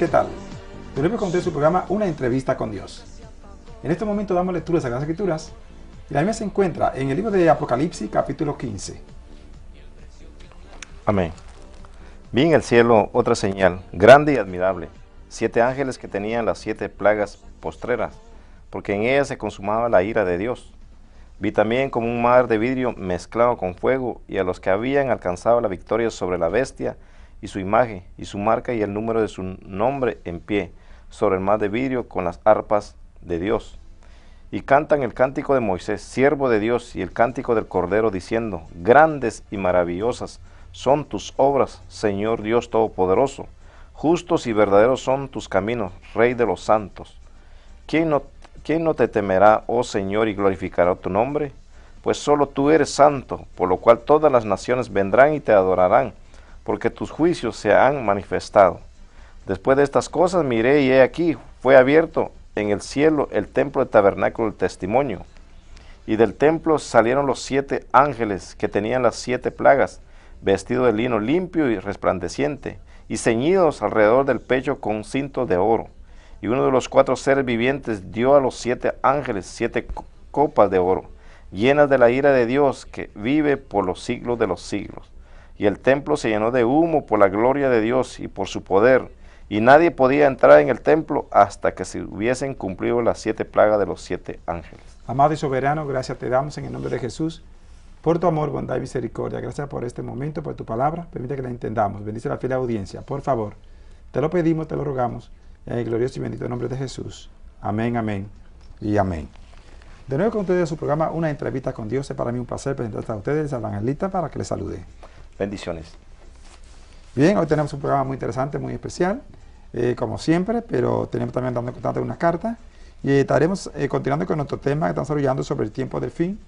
¿Qué tal? Te libro en su programa Una entrevista con Dios. En este momento damos lectura a las Escrituras y la misma se encuentra en el libro de Apocalipsis capítulo 15. Amén. Vi en el cielo otra señal, grande y admirable, siete ángeles que tenían las siete plagas postreras, porque en ellas se consumaba la ira de Dios. Vi también como un mar de vidrio mezclado con fuego, y a los que habían alcanzado la victoria sobre la bestia, y su imagen, y su marca y el número de su nombre en pie, sobre el mar de vidrio con las arpas de Dios. Y cantan el cántico de Moisés, siervo de Dios, y el cántico del Cordero, diciendo, grandes y maravillosas son tus obras, Señor Dios Todopoderoso, justos y verdaderos son tus caminos, Rey de los santos. ¿Quién no, no te temerá, oh Señor, y glorificará tu nombre? Pues solo tú eres santo, por lo cual todas las naciones vendrán y te adorarán porque tus juicios se han manifestado. Después de estas cosas miré y he aquí, fue abierto en el cielo el templo de tabernáculo del testimonio. Y del templo salieron los siete ángeles que tenían las siete plagas, vestidos de lino limpio y resplandeciente, y ceñidos alrededor del pecho con un cinto de oro. Y uno de los cuatro seres vivientes dio a los siete ángeles siete copas de oro, llenas de la ira de Dios que vive por los siglos de los siglos y el templo se llenó de humo por la gloria de Dios y por su poder, y nadie podía entrar en el templo hasta que se hubiesen cumplido las siete plagas de los siete ángeles. Amado y soberano, gracias te damos en el nombre de Jesús por tu amor, bondad y misericordia. Gracias por este momento, por tu palabra. Permite que la entendamos. Bendice la fiel audiencia, por favor. Te lo pedimos, te lo rogamos, en el glorioso y bendito nombre de Jesús. Amén, amén y amén. De nuevo con ustedes su programa Una entrevista con Dios. Es para mí un placer presentar a ustedes a angelita para que les salude. Bendiciones. Bien, hoy tenemos un programa muy interesante, muy especial, eh, como siempre, pero tenemos también dando de unas cartas y eh, estaremos eh, continuando con nuestro tema que estamos desarrollando sobre el tiempo del fin,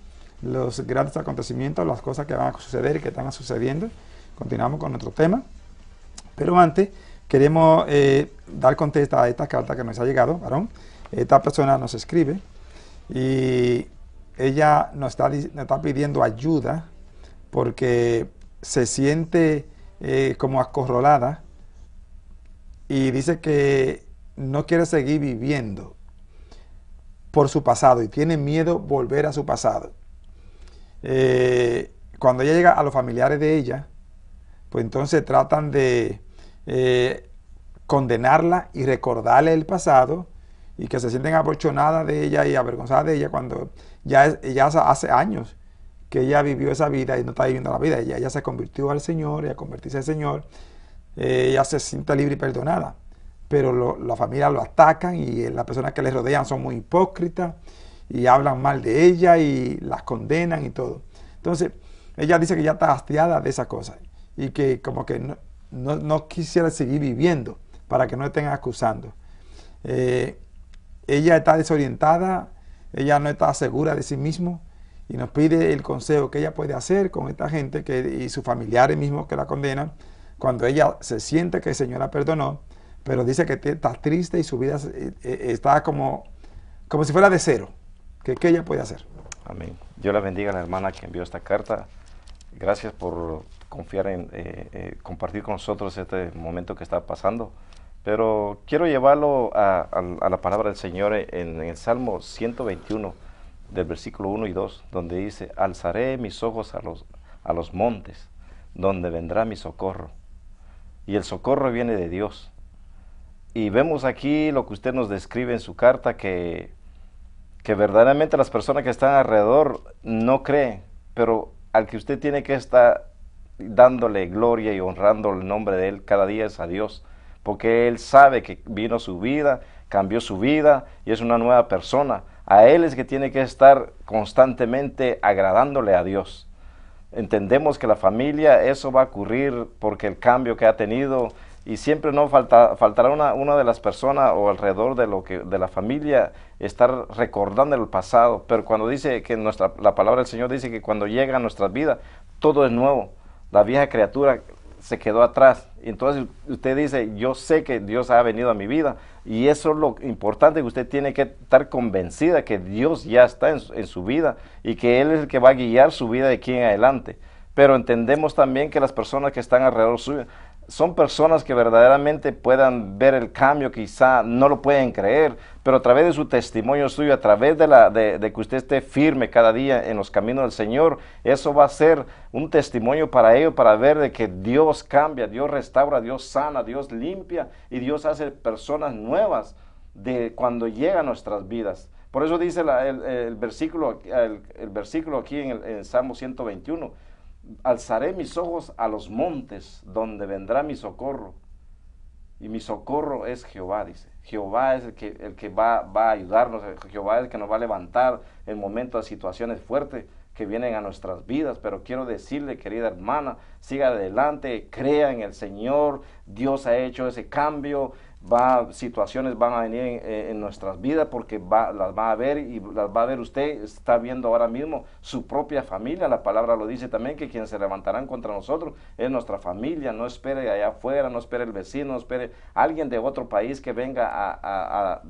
los grandes acontecimientos, las cosas que van a suceder y que están sucediendo. Continuamos con nuestro tema, pero antes queremos dar contesta a esta carta que nos ha llegado, varón. Esta persona nos escribe y ella nos está, nos está pidiendo ayuda porque se siente eh, como acorralada y dice que no quiere seguir viviendo por su pasado y tiene miedo volver a su pasado. Eh, cuando ella llega a los familiares de ella, pues entonces tratan de eh, condenarla y recordarle el pasado y que se sienten abochonadas de ella y avergonzadas de ella cuando ya, ya hace años que ella vivió esa vida y no está viviendo la vida. Ella, ya se convirtió al Señor, ella convertirse al Señor, eh, ella se siente libre y perdonada. Pero la familia lo atacan y eh, las personas que le rodean son muy hipócritas y hablan mal de ella y las condenan y todo. Entonces, ella dice que ya está hastiada de esas cosas y que como que no, quisiera seguir viviendo para que no estén acusando. Eh, ella está desorientada, ella no está segura de sí misma y nos pide el consejo que ella puede hacer con esta gente que, y sus familiares mismos que la condenan, cuando ella se siente que el Señor la perdonó, pero dice que está triste y su vida eh, eh, está como, como si fuera de cero. ¿Qué, ella puede hacer? Amén. Dios la bendiga a la hermana que envió esta carta. Gracias por confiar en eh, compartir con nosotros este momento que está pasando. Pero quiero llevarlo a, la palabra del Señor en el Salmo 121 del versículo 1 y 2, donde dice, alzaré mis ojos a los, a los montes, donde vendrá mi socorro. Y el socorro viene de Dios. Y vemos aquí lo que usted nos describe en su carta, que, que verdaderamente las personas que están alrededor no creen, pero al que usted tiene que estar dándole gloria y honrando el nombre de Él cada día es a Dios, porque Él sabe que vino su vida, cambió su vida y es una nueva persona. A Él es que tiene que estar constantemente agradándole a Dios. Entendemos que la familia, eso va a ocurrir porque el cambio que ha tenido y siempre no falta, faltará una, de las personas o alrededor de, lo que, de la familia estar recordando el pasado. Pero cuando dice que nuestra, la palabra del Señor dice que cuando llega a nuestras vidas, todo es nuevo. La vieja criatura se quedó atrás. Entonces usted dice, yo sé que Dios ha venido a mi vida. Y eso es lo importante, que usted tiene que estar convencida que Dios ya está en, su vida y que Él es el que va a guiar su vida de aquí en adelante. Pero entendemos también que las personas que están alrededor suyo son personas que verdaderamente puedan ver el cambio, quizá no lo pueden creer, pero a través de su testimonio suyo, a través de, la, de, que usted esté firme cada día en los caminos del Señor, eso va a ser un testimonio para ellos, para ver de que Dios cambia, Dios restaura, Dios sana, Dios limpia y Dios hace personas nuevas de cuando llega a nuestras vidas. Por eso dice el, versículo, versículo aquí en, el, en Salmo 121 alzaré mis ojos a los montes, donde vendrá mi socorro. Y mi socorro es Jehová, dice. Jehová es el que, el que va, va a ayudarnos, Jehová es el que nos va a levantar en momentos de situaciones fuertes que vienen a nuestras vidas, pero quiero decirle, querida hermana, siga adelante, crea en el Señor, Dios ha hecho ese cambio, va, situaciones van a venir en, eh, nuestras vidas porque las va a ver y las va a ver usted, está viendo ahora mismo su propia familia, la palabra lo dice también que quienes se levantarán contra nosotros es nuestra familia, no espere allá afuera, no espere el vecino, no espere alguien de otro país que venga a,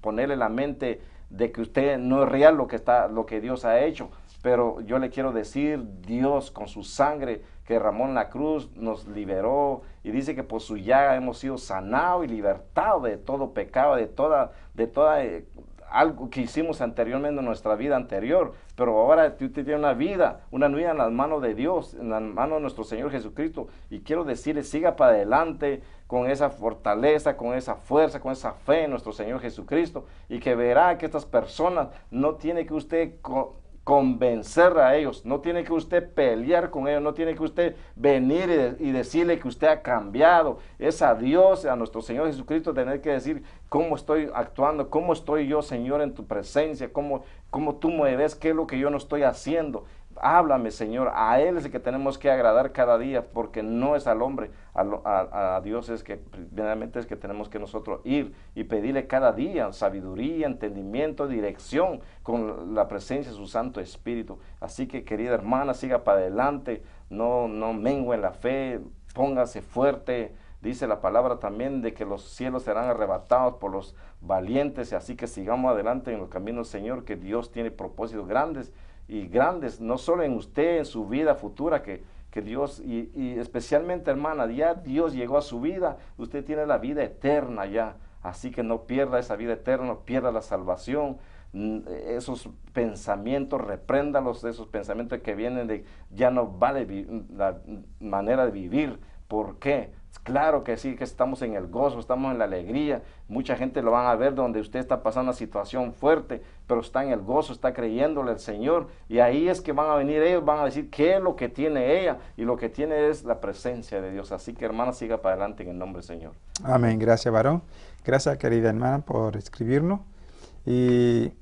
ponerle la mente de que usted no es real lo que, está, lo que Dios ha hecho pero yo le quiero decir, Dios con su sangre que Ramón la cruz nos liberó y dice que por su llaga hemos sido sanados y libertados de todo pecado, de toda, de toda eh, algo que hicimos anteriormente en nuestra vida anterior, pero ahora usted tiene una vida, una vida en las manos de Dios, en las manos de nuestro Señor Jesucristo. Y quiero decirle, siga para adelante con esa fortaleza, con esa fuerza, con esa fe en nuestro Señor Jesucristo, y que verá que estas personas no tiene que usted convencer a ellos, no tiene que usted pelear con ellos, no tiene que usted venir y, decirle que usted ha cambiado, es a Dios, a nuestro Señor Jesucristo tener que decir cómo estoy actuando, cómo estoy yo Señor en tu presencia, cómo, cómo tú me ves, qué es lo que yo no estoy haciendo. Háblame, Señor. A Él es el que tenemos que agradar cada día, porque no es al hombre, a, Dios es que primeramente es que tenemos que nosotros ir y pedirle cada día sabiduría, entendimiento, dirección con la presencia de su Santo Espíritu. Así que, querida hermana, siga para adelante, no, no mengue en la fe, póngase fuerte. Dice la palabra también de que los cielos serán arrebatados por los valientes, así que sigamos adelante en los caminos, Señor, que Dios tiene propósitos grandes y grandes, no solo en usted, en su vida futura, que, Dios, y, especialmente hermana, ya Dios llegó a su vida, usted tiene la vida eterna ya, así que no pierda esa vida eterna, pierda la salvación, mm, esos pensamientos, repréndalos, esos pensamientos que vienen de ya no vale la manera de vivir, ¿por qué? Claro que sí, que estamos en el gozo, estamos en la alegría. Mucha gente lo van a ver donde usted está pasando una situación fuerte, pero está en el gozo, está creyéndole al Señor. Y ahí es que van a venir ellos, van a decir qué es lo que tiene ella. Y lo que tiene es la presencia de Dios. Así que hermana, siga para adelante en el nombre del Señor. Amén. Gracias, varón. Gracias, querida hermana, por escribirnos. Y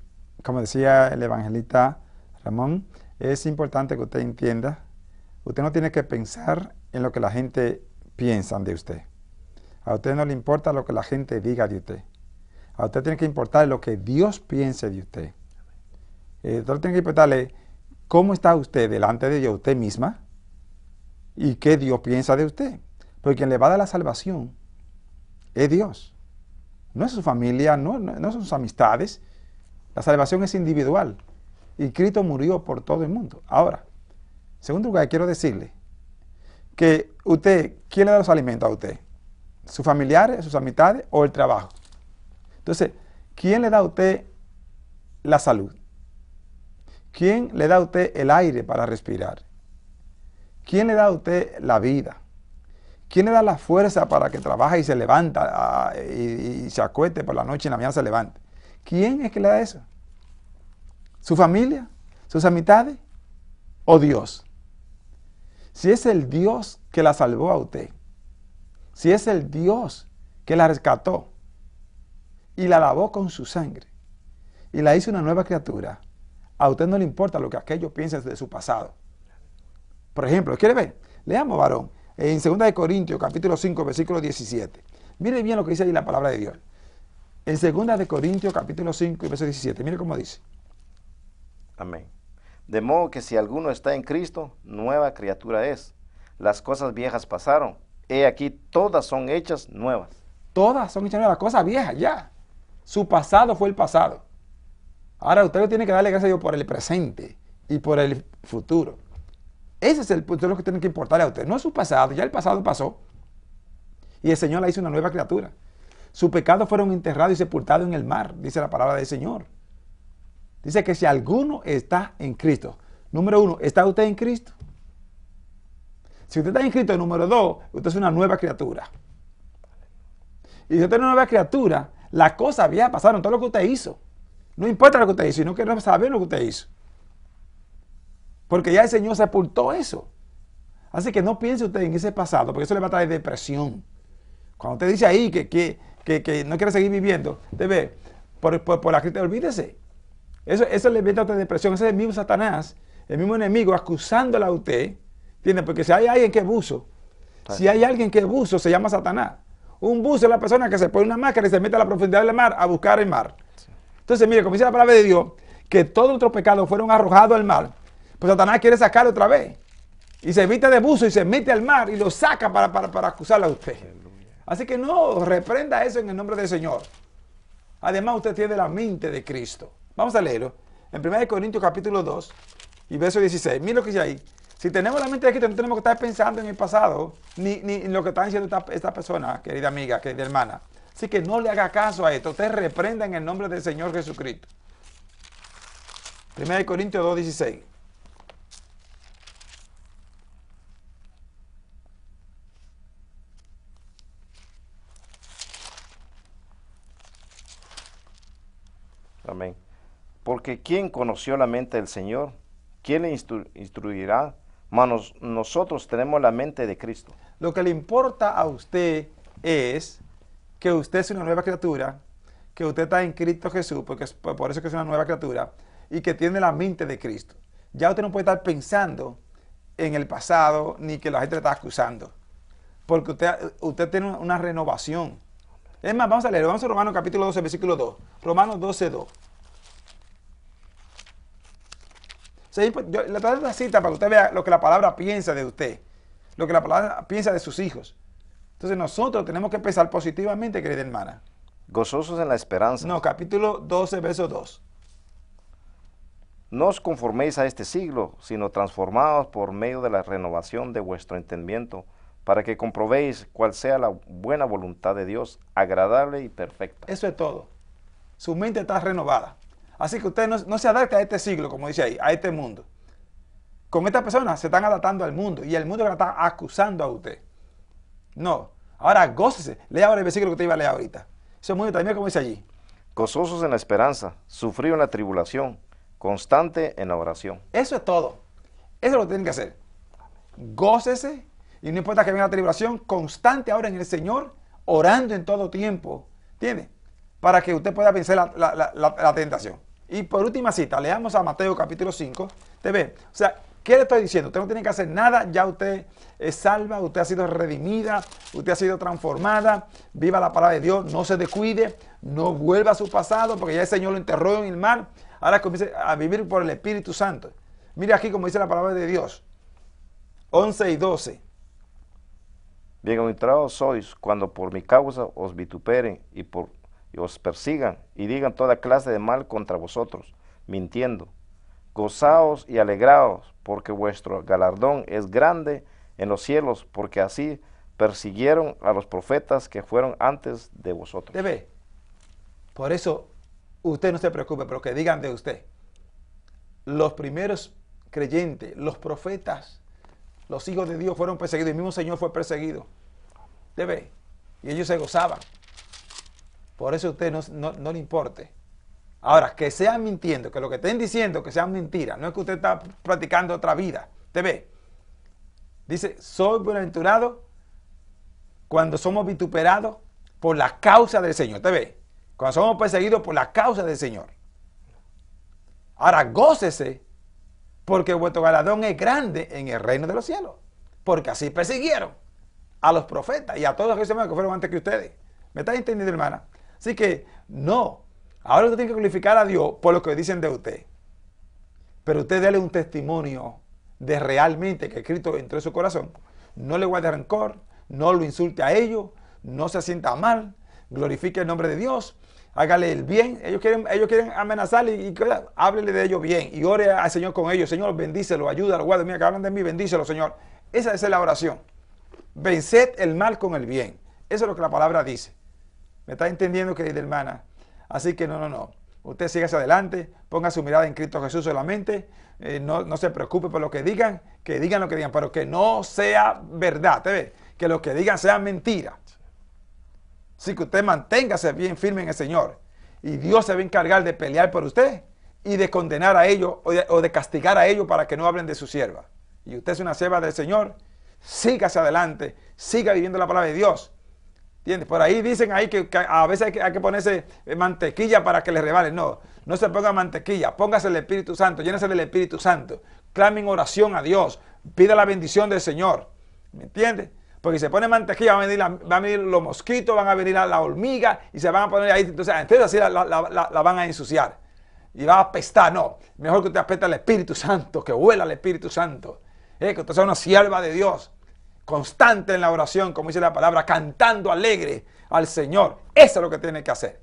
como decía el evangelista Ramón, es importante que usted entienda, usted no tiene que pensar en lo que la gente piensan de usted. A usted no le importa lo que la gente diga de usted. A usted tiene que importar lo que Dios piense de usted. Eh, usted tiene que importarle cómo está usted delante de Dios, usted misma, y qué Dios piensa de usted. Porque quien le va a dar la salvación es Dios. No es su familia, no, no, son sus amistades. La salvación es individual. Y Cristo murió por todo el mundo. Ahora, segundo lugar, quiero decirle que usted, ¿quién le da los alimentos a usted? ¿Sus familiares, sus amistades o el trabajo? Entonces, ¿quién le da a usted la salud? ¿Quién le da a usted el aire para respirar? ¿Quién le da a usted la vida? ¿Quién le da la fuerza para que trabaje y se levanta ah, y, se acueste por la noche y en la mañana se levante? ¿Quién es que le da eso? ¿Su familia? ¿Sus amistades? ¿O Dios? Si es el Dios que la salvó a usted, si es el Dios que la rescató y la lavó con su sangre y la hizo una nueva criatura, a usted no le importa lo que aquellos piensen de su pasado. Por ejemplo, ¿quiere ver? Leamos, varón, en 2 de Corintios, capítulo 5, versículo 17. Mire bien lo que dice ahí la palabra de Dios. En 2 de Corintios, capítulo 5, versículo 17. Mire cómo dice. Amén. De modo que si alguno está en Cristo, nueva criatura es. Las cosas viejas pasaron. He aquí, todas son hechas nuevas. Todas son hechas nuevas. Cosas viejas, ya. Su pasado fue el pasado. Ahora usted tiene que darle gracias a Dios por el presente y por el futuro. Ese es el punto lo que tiene que importarle a usted. No es su pasado, ya el pasado pasó. Y el Señor la hizo una nueva criatura. Sus pecados fueron enterrados y sepultados en el mar, dice la palabra del Señor. Dice que si alguno está en Cristo, número uno, ¿está usted en Cristo? Si usted está en Cristo, número dos, usted es una nueva criatura. Y si usted es una nueva criatura, las cosas ya pasaron, todo lo que usted hizo. No importa lo que usted hizo, sino que no sabe lo que usted hizo. Porque ya el Señor sepultó eso. Así que no piense usted en ese pasado, porque eso le va a traer depresión. Cuando usted dice ahí que, no quiere seguir viviendo, usted por, por, por la crítica, olvídese. Eso, le viene a otra depresión. Ese es el mismo Satanás, el mismo enemigo acusándole a usted. tiene Porque si hay alguien que buzo, ah. si hay alguien que buzo, se llama Satanás. Un buzo es la persona que se pone una máscara y se mete a la profundidad del mar a buscar el mar. Entonces, mire, como dice la palabra de Dios, que todos nuestros pecados fueron arrojados al mar, pues Satanás quiere sacarlo otra vez. Y se evita de buzo y se mete al mar y lo saca para, para, a usted. Así que no, reprenda eso en el nombre del Señor. Además, usted tiene la mente de Cristo. Vamos a leerlo. En 1 Corintios capítulo 2 y verso 16. Mira lo que dice ahí. Si tenemos la mente de Cristo, no tenemos que estar pensando en el pasado, ni, en lo que está diciendo esta, esta, persona, querida amiga, querida hermana. Así que no le haga caso a esto. Usted reprenda en el nombre del Señor Jesucristo. 1 Corintios 2, 16. Porque ¿quién conoció la mente del Señor? ¿Quién le instruirá? Manos, nosotros tenemos la mente de Cristo. Lo que le importa a usted es que usted es una nueva criatura, que usted está en Cristo Jesús, porque es por eso que es una nueva criatura, y que tiene la mente de Cristo. Ya usted no puede estar pensando en el pasado ni que la gente le está acusando, porque usted, usted tiene una renovación. Es más, vamos a leer, vamos a Romanos capítulo 12, versículo 2. Romanos 12, 2. le traigo una cita para que usted vea lo que la palabra piensa de usted, lo que la palabra piensa de sus hijos. Entonces nosotros tenemos que pensar positivamente, querida hermana. Gozosos en la esperanza. No, capítulo 12, verso 2. No os conforméis a este siglo, sino transformados por medio de la renovación de vuestro entendimiento, para que comprobéis cuál sea la buena voluntad de Dios, agradable y perfecta. Eso es todo. Su mente está renovada. Así que usted no, se adapte a este siglo, como dice ahí, a este mundo. Con estas personas se están adaptando al mundo y el mundo la está acusando a usted. No. Ahora gócese. Lea ahora el versículo que usted iba a leer ahorita. Eso es muy también como dice allí. Gozosos en la esperanza, sufrido en la tribulación, constante en la oración. Eso es todo. Eso es lo que tienen que hacer. Gócese y no importa que venga la tribulación, constante ahora en el Señor, orando en todo tiempo. ¿Tiene? Para que usted pueda vencer la tentación. Y por última cita, leamos a Mateo capítulo 5. Te ve. O sea, ¿qué le estoy diciendo? Usted no tiene que hacer nada, ya usted es salva, usted ha sido redimida, usted ha sido transformada. Viva la palabra de Dios, no se descuide, no vuelva a su pasado, porque ya el Señor lo enterró en el mar. Ahora comience a vivir por el Espíritu Santo. Mire aquí como dice la palabra de Dios. 11 y 12. Bienaventurados sois cuando por mi causa os vituperen y por y os persigan y digan toda clase de mal contra vosotros, mintiendo. Gozaos y alegraos, porque vuestro galardón es grande en los cielos, porque así persiguieron a los profetas que fueron antes de vosotros. Debe. Por eso, usted no se preocupe, pero que digan de usted. Los primeros creyentes, los profetas, los hijos de Dios fueron perseguidos. El mismo Señor fue perseguido. Debe. Y ellos se gozaban. Por eso a usted no, le importe. Ahora, que sean mintiendo, que lo que estén diciendo, que sean mentiras. No es que usted está practicando otra vida. ¿Te ve? Dice, soy bienaventurado cuando somos vituperados por la causa del Señor. ¿Te ve? Cuando somos perseguidos por la causa del Señor. Ahora, gócese, porque vuestro Galadón es grande en el reino de los cielos. Porque así persiguieron a los profetas y a todos los que se que fueron antes que ustedes. ¿Me estás entendiendo, hermana? Así que, no. Ahora usted tiene que glorificar a Dios por lo que dicen de usted. Pero usted déle un testimonio de realmente que Cristo entró en su corazón. No le guarde rencor, no lo insulte a ellos, no se sienta mal, glorifique el nombre de Dios, hágale el bien. Ellos quieren, ellos quieren amenazarle y, háblele de ellos bien y ore al Señor con ellos. Señor, bendícelo, ayúdalo, guarda, mira que hablan de mí, bendícelo, Señor. Esa es la oración. Venced el mal con el bien. Eso es lo que la palabra dice está entendiendo, querida hermana. Así que no, no, no. Usted siga hacia adelante, ponga su mirada en Cristo Jesús solamente. Eh, no, se preocupe por lo que digan, que digan lo que digan, pero que no sea verdad, ¿te ve? Que lo que digan sea mentira. Así que usted manténgase bien firme en el Señor. Y Dios se va a encargar de pelear por usted y de condenar a ellos o de, o de castigar a ellos para que no hablen de su sierva. Y usted es una sierva del Señor, siga hacia adelante, siga viviendo la palabra de Dios ¿Entiendes? Por ahí dicen ahí que, a veces hay que, ponerse eh, mantequilla para que le rebalen. No, no se ponga mantequilla, póngase el Espíritu Santo, llénese del Espíritu Santo, clamen oración a Dios, pida la bendición del Señor. ¿Me entiendes? Porque si se pone mantequilla, van a venir, a venir los mosquitos, van a venir las la hormigas y se van a poner ahí. Entonces, entonces así la, van a ensuciar y va a apestar. No, mejor que usted apeste al Espíritu Santo, que huela al Espíritu Santo, eh, que usted sea una sierva de Dios constante en la oración, como dice la palabra, cantando alegre al Señor. Eso es lo que tiene que hacer.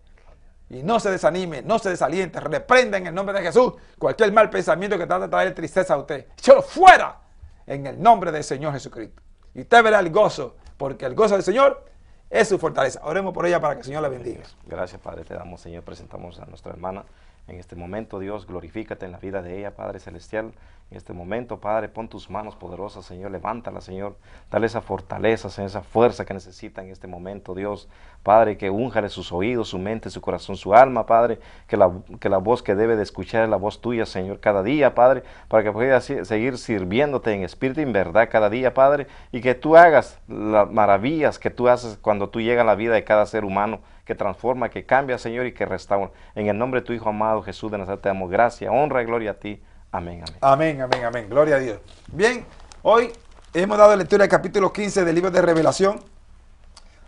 Y no se desanime, no se desaliente, reprenda en el nombre de Jesús cualquier mal pensamiento que trate de traer tristeza a usted. echalo fuera en el nombre del Señor Jesucristo. Y usted verá el gozo, porque el gozo del Señor es su fortaleza. Oremos por ella para que el Señor la bendiga. Gracias, Padre. Te damos, Señor. Presentamos a nuestra hermana en este momento. Dios, glorifícate en la vida de ella, Padre Celestial. En este momento, Padre, pon tus manos poderosas, Señor. Levántala, Señor. Dale esa fortaleza, esa fuerza que necesita en este momento, Dios. Padre, que unjale sus oídos, su mente, su corazón, su alma, Padre. Que la, que la voz que debe de escuchar es la voz tuya, Señor, cada día, Padre. Para que pueda seguir sirviéndote en espíritu y en verdad cada día, Padre. Y que tú hagas las maravillas que tú haces cuando tú llegas a la vida de cada ser humano que transforma, que cambia, Señor, y que restaura. En el nombre de tu Hijo amado Jesús de Nazaret te damos gracia, honra y gloria a ti. Amén, amén. Amén, amén, amén. Gloria a Dios. Bien, hoy hemos dado lectura del capítulo 15 del libro de Revelación,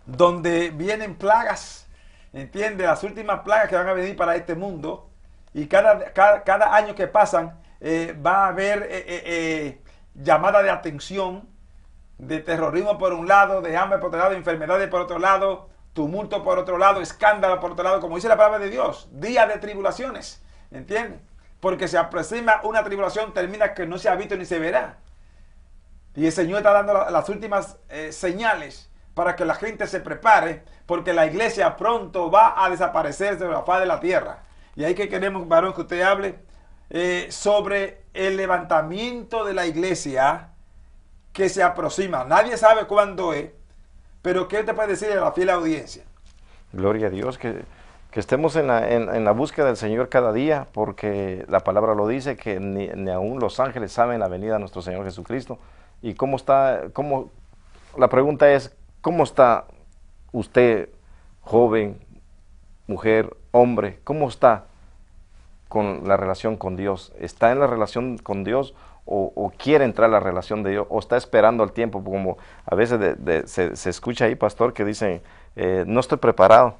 donde vienen plagas, ¿entiendes? Las últimas plagas que van a venir para este mundo. Y cada, cada, año que pasan eh, va a haber eh, eh, llamada de atención de terrorismo por un lado, de hambre por otro lado, enfermedades por otro lado, tumulto por otro lado, escándalo por otro lado, como dice la palabra de Dios, días de tribulaciones, ¿entiendes? porque se aproxima una tribulación termina que no se ha visto ni se verá. Y el Señor está dando las últimas eh, señales para que la gente se prepare, porque la iglesia pronto va a desaparecer de la faz de la tierra. Y ahí que queremos, varón, que usted hable eh, sobre el levantamiento de la iglesia que se aproxima. Nadie sabe cuándo es, pero ¿qué te puede decir a la fiel audiencia? Gloria a Dios que que estemos en la, búsqueda del Señor cada día, porque la palabra lo dice, que ni, ni aún los ángeles saben la venida de nuestro Señor Jesucristo. Y cómo está, cómo, la pregunta es, ¿cómo está usted, joven, mujer, hombre, cómo está con la relación con Dios? ¿Está en la relación con Dios o, quiere entrar en la relación de Dios o está esperando al tiempo? Como a veces se, escucha ahí, pastor, que dicen, eh, no estoy preparado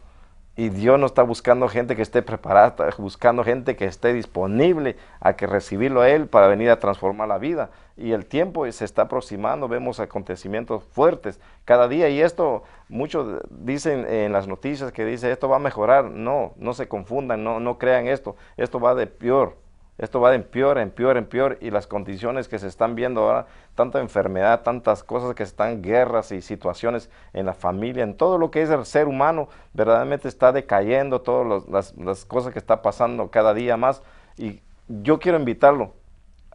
y Dios no está buscando gente que esté preparada, está buscando gente que esté disponible a que recibirlo a Él para venir a transformar la vida. Y el tiempo se está aproximando, vemos acontecimientos fuertes cada día. Y esto, muchos dicen en las noticias que dice esto va a mejorar. No, no se confundan, no, no crean esto. Esto va de peor. Esto va de peor, en peor, en peor, y las condiciones que se están viendo ahora, tanta enfermedad, tantas cosas que están, guerras y situaciones en la familia, en todo lo que es el ser humano, verdaderamente está decayendo, todas las, las cosas que está pasando cada día más. Y yo quiero invitarlo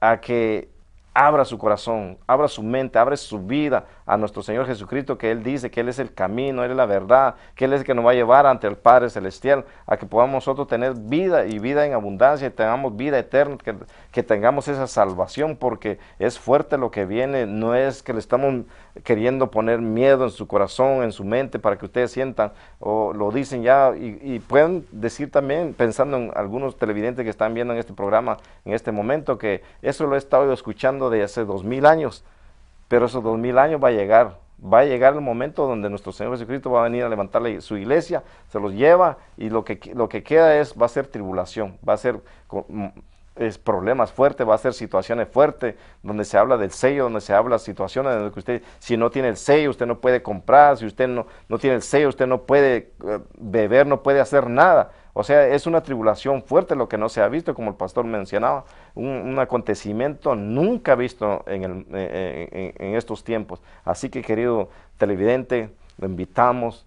a que abra su corazón, abra su mente, abra su vida, a nuestro Señor Jesucristo, que Él dice que Él es el camino, Él es la verdad, que Él es el que nos va a llevar ante el Padre Celestial, a que podamos nosotros tener vida y vida en abundancia, y tengamos vida eterna, que, tengamos esa salvación, porque es fuerte lo que viene, no es que le estamos queriendo poner miedo en su corazón, en su mente, para que ustedes sientan, o lo dicen ya, y, pueden decir también, pensando en algunos televidentes que están viendo en este programa en este momento, que eso lo he estado escuchando de hace dos mil años pero esos dos mil años va a llegar. Va a llegar el momento donde nuestro Señor Jesucristo va a venir a levantar su iglesia, se los lleva y lo que, lo que queda es, va a ser tribulación, va a ser mm, problemas fuertes, va a ser situaciones fuertes, donde se habla del sello, donde se habla situaciones donde que usted, si no tiene el sello, usted no puede comprar, si usted no, no tiene el sello, usted no puede eh, beber, no puede hacer nada. O sea, es una tribulación fuerte lo que no se ha visto, como el pastor mencionaba, un, acontecimiento nunca visto eh, eh, en, estos tiempos. Así que, querido televidente, lo invitamos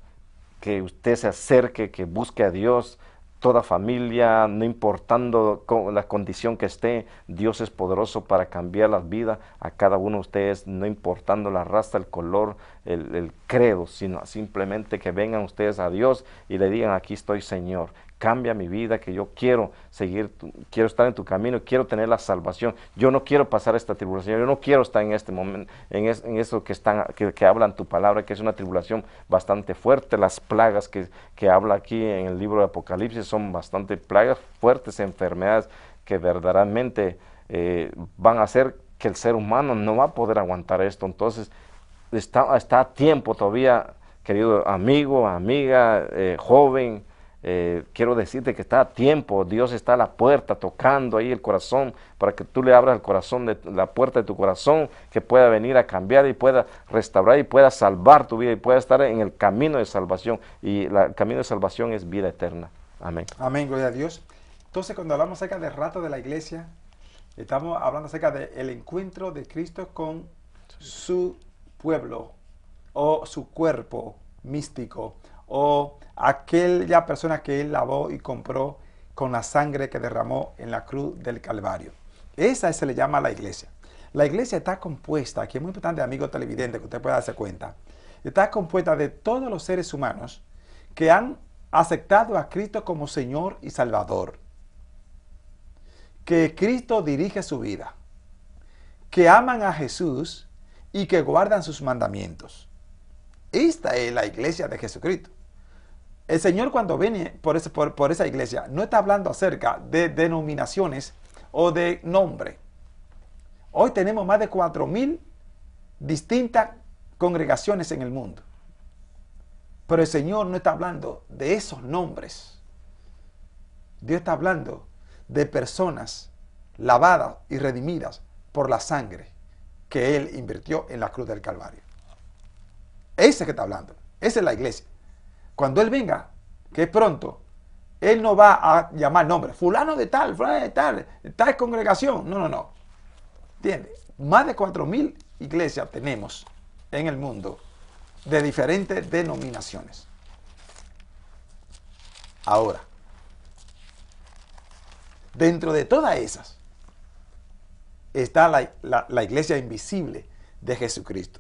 que usted se acerque, que busque a Dios, toda familia, no importando la condición que esté, Dios es poderoso para cambiar las vidas a cada uno de ustedes, no importando la raza, el color, el credo, sino simplemente que vengan ustedes a Dios y le digan, aquí estoy Señor, cambia mi vida, que yo quiero seguir, quiero estar en tu camino, quiero tener la salvación, yo no quiero pasar esta tribulación, yo no quiero estar en este momento, en, eso que, están, que, hablan tu palabra, que es una tribulación bastante fuerte, las plagas que, habla aquí en el libro de Apocalipsis son bastante plagas fuertes, enfermedades que verdaderamente eh, van a hacer que el ser humano no va a poder aguantar esto, entonces está, está a tiempo todavía, querido amigo, amiga, eh, joven, eh, quiero decirte que está a tiempo, Dios está a la puerta tocando ahí el corazón para que tú le abras el corazón, de, la puerta de tu corazón, que pueda venir a cambiar y pueda restaurar y pueda salvar tu vida y pueda estar en el camino de salvación. Y el camino de salvación es vida eterna. Amén. Amén, gloria a Dios. Entonces, cuando hablamos acerca del rato de la iglesia, estamos hablando acerca del encuentro de Cristo con su pueblo o su cuerpo místico o aquella persona que Él lavó y compró con la sangre que derramó en la cruz del Calvario. Esa se le llama la iglesia. La iglesia está compuesta, aquí es muy importante, amigo televidente, que usted pueda darse cuenta, está compuesta de todos los seres humanos que han aceptado a Cristo como Señor y Salvador, que Cristo dirige su vida, que aman a Jesús y que guardan sus mandamientos. Esta es la iglesia de Jesucristo. El Señor cuando viene por, esa iglesia no está hablando acerca de denominaciones o de nombre. Hoy tenemos más de 4.000 distintas congregaciones en el mundo. Pero el Señor no está hablando de esos nombres. Dios está hablando de personas lavadas y redimidas por la sangre que Él invirtió en la cruz del Calvario. Ese que está hablando. Esa es la iglesia. Cuando Él venga, que es pronto, Él no va a llamar nombres, fulano de tal, fulano de tal, tal congregación. No, no, no. ¿Entiendes? Más de 4.000 iglesias tenemos en el mundo de diferentes denominaciones. Ahora, dentro de todas esas está la iglesia invisible de Jesucristo.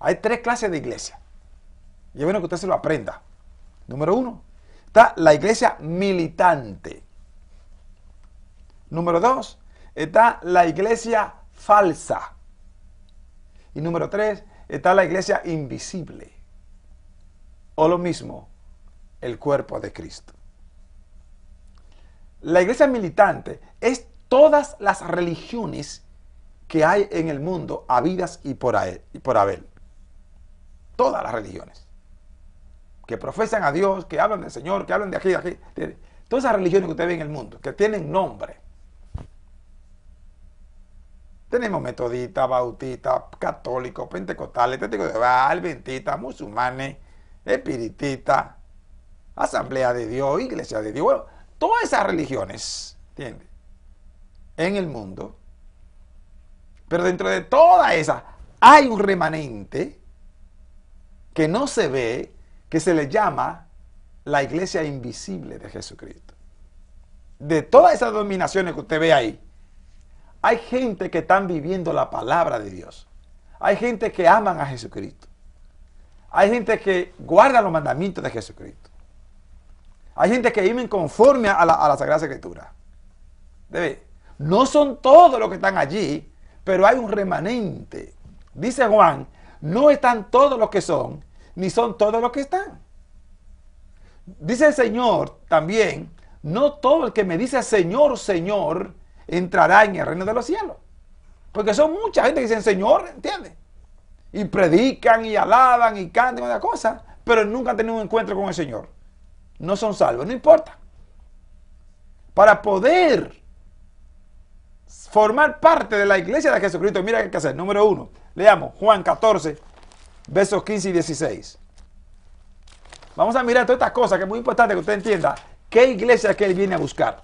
Hay tres clases de iglesias y es bueno que usted se lo aprenda. Número uno, está la iglesia militante. Número dos, está la iglesia falsa. Y número tres, está la iglesia invisible. O lo mismo, el cuerpo de Cristo. La iglesia militante es todas las religiones que hay en el mundo, habidas y por, a y por Abel. Todas las religiones que profesan a Dios, que hablan del Señor, que hablan de aquí, de aquí. todas esas religiones que usted ve en el mundo, que tienen nombre. Tenemos metodista, bautista, católico, pentecostal, testigos de adventistas, musulmanes, espiritistas, asamblea de Dios, iglesia de Dios. Bueno, todas esas religiones, ¿entiendes? En el mundo. Pero dentro de todas esas hay un remanente que no se ve que se le llama la iglesia invisible de Jesucristo. De todas esas dominaciones que usted ve ahí, hay gente que están viviendo la palabra de Dios. Hay gente que aman a Jesucristo. Hay gente que guarda los mandamientos de Jesucristo. Hay gente que viven conforme a la, a la Sagrada Escritura. Debe. No son todos los que están allí, pero hay un remanente. Dice Juan, no están todos los que son, ni son todos los que están. Dice el Señor también, no todo el que me dice Señor, Señor, entrará en el reino de los cielos. Porque son mucha gente que dicen Señor, ¿entiendes? Y predican y alaban y cantan y cosa cosas, pero nunca han tenido un encuentro con el Señor. No son salvos, no importa. Para poder formar parte de la iglesia de Jesucristo, mira qué hay que hacer. Número uno, leamos Juan 14, versos 15 y 16. Vamos a mirar todas estas cosas que es muy importante que usted entienda. ¿Qué iglesia que él viene a buscar?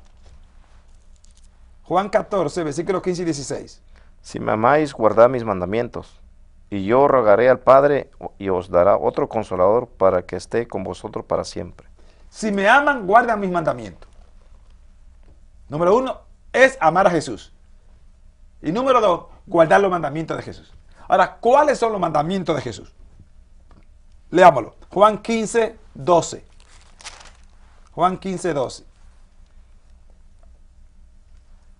Juan 14, versículos 15 y 16. Si me amáis, guardad mis mandamientos. Y yo rogaré al Padre y os dará otro consolador para que esté con vosotros para siempre. Si me aman, guardan mis mandamientos. Número uno es amar a Jesús. Y número dos, guardar los mandamientos de Jesús. Ahora, ¿cuáles son los mandamientos de Jesús? Leámoslo. Juan 15, 12. Juan 15, 12.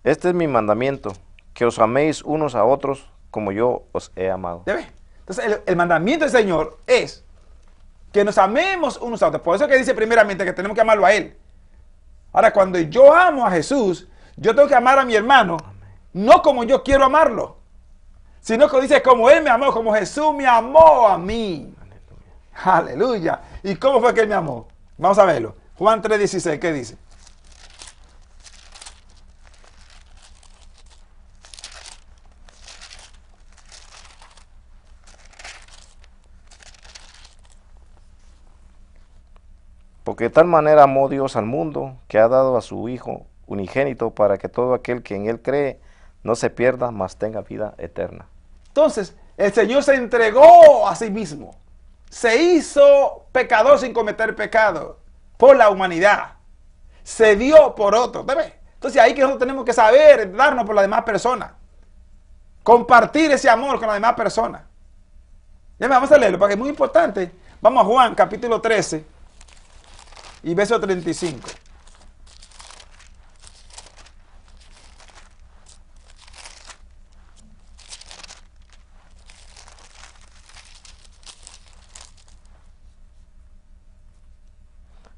Este es mi mandamiento, que os améis unos a otros como yo os he amado. Entonces, el, el, mandamiento del Señor es que nos amemos unos a otros. Por eso que dice primeramente que tenemos que amarlo a Él. Ahora, cuando yo amo a Jesús, yo tengo que amar a mi hermano, no como yo quiero amarlo sino que dice, como Él me amó, como Jesús me amó a mí. Aleluya. ¿Y cómo fue que Él me amó? Vamos a verlo. Juan 3:16, ¿qué dice? Porque de tal manera amó Dios al mundo que ha dado a su Hijo unigénito para que todo aquel que en Él cree no se pierda, mas tenga vida eterna. Entonces, el Señor se entregó a sí mismo. Se hizo pecador sin cometer pecado por la humanidad. Se dio por otro. Entonces ahí que nosotros tenemos que saber darnos por las demás personas. Compartir ese amor con la demás personas. vamos a leerlo porque es muy importante. Vamos a Juan capítulo 13 y verso 35.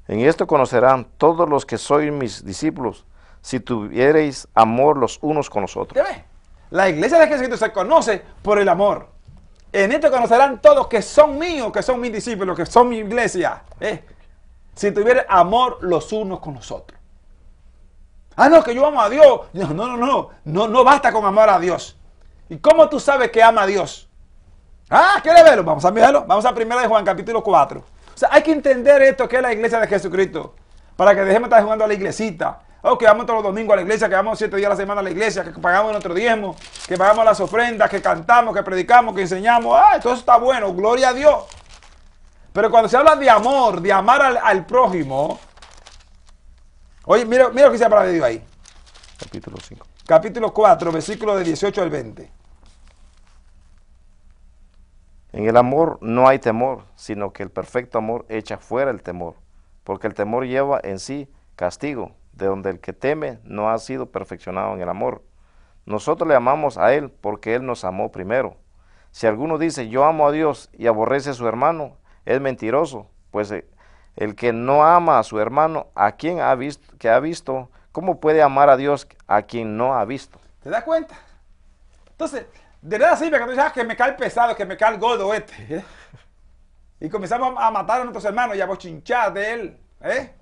En esto conocerán todos los que sois mis discípulos, si tuviereis amor los unos con los otros. La iglesia de Jesucristo se conoce por el amor. En esto conocerán todos que son míos, que son mis discípulos, que son mi iglesia. Eh, si tuviera amor los unos con los otros. Ah, no, que yo amo a Dios. No, no, no, no, no basta con amar a Dios. ¿Y cómo tú sabes que ama a Dios? Ah, ¿quiere verlo? Vamos a mirarlo. Vamos a 1 de Juan capítulo 4. O sea, hay que entender esto que es la iglesia de Jesucristo. Para que dejemos estar jugando a la iglesita. o que vamos todos los domingos a la iglesia, que vamos siete días a la semana a la iglesia, que pagamos nuestro diezmo, que pagamos las ofrendas, que cantamos, que predicamos, que enseñamos. Ah, todo eso está bueno, gloria a Dios. Pero cuando se habla de amor, de amar al, prójimo, oye, mira, lo que dice la de ahí. Capítulo 5. Capítulo 4, versículo de 18 al 20. En el amor no hay temor, sino que el perfecto amor echa fuera el temor, porque el temor lleva en sí castigo, de donde el que teme no ha sido perfeccionado en el amor. Nosotros le amamos a Él porque Él nos amó primero. Si alguno dice yo amo a Dios y aborrece a su hermano, es mentiroso, pues eh, el que no ama a su hermano, a quien ha visto, que ha visto, ¿cómo puede amar a Dios a quien no ha visto? ¿Te das cuenta? Entonces, de verdad sí, me tú que me cae pesado, que me cae el godo este. ¿eh? Y comenzamos a matar a nuestros hermanos y a bochinchar de él, ¿eh?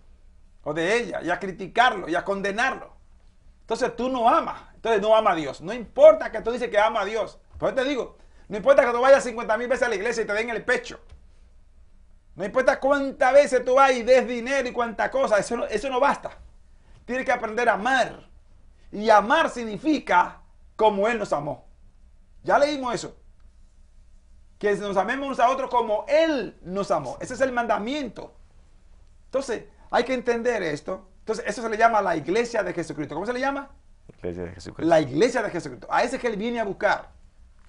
O de ella, y a criticarlo, y a condenarlo. Entonces tú no amas, entonces no amas a Dios. No importa que tú dices que amas a Dios. Por eso te digo, no importa que tú vayas 50 mil veces a la iglesia y te den el pecho. No importa cuántas veces tú vas y des dinero y cuánta cosa, eso eso no basta. Tienes que aprender a amar. Y amar significa como Él nos amó. Ya leímos eso. Que nos amemos unos a otros como Él nos amó. Ese es el mandamiento. Entonces, hay que entender esto. Entonces, eso se le llama la iglesia de Jesucristo. ¿Cómo se le llama? Iglesia de Jesucristo. La iglesia de Jesucristo. A ese que Él viene a buscar.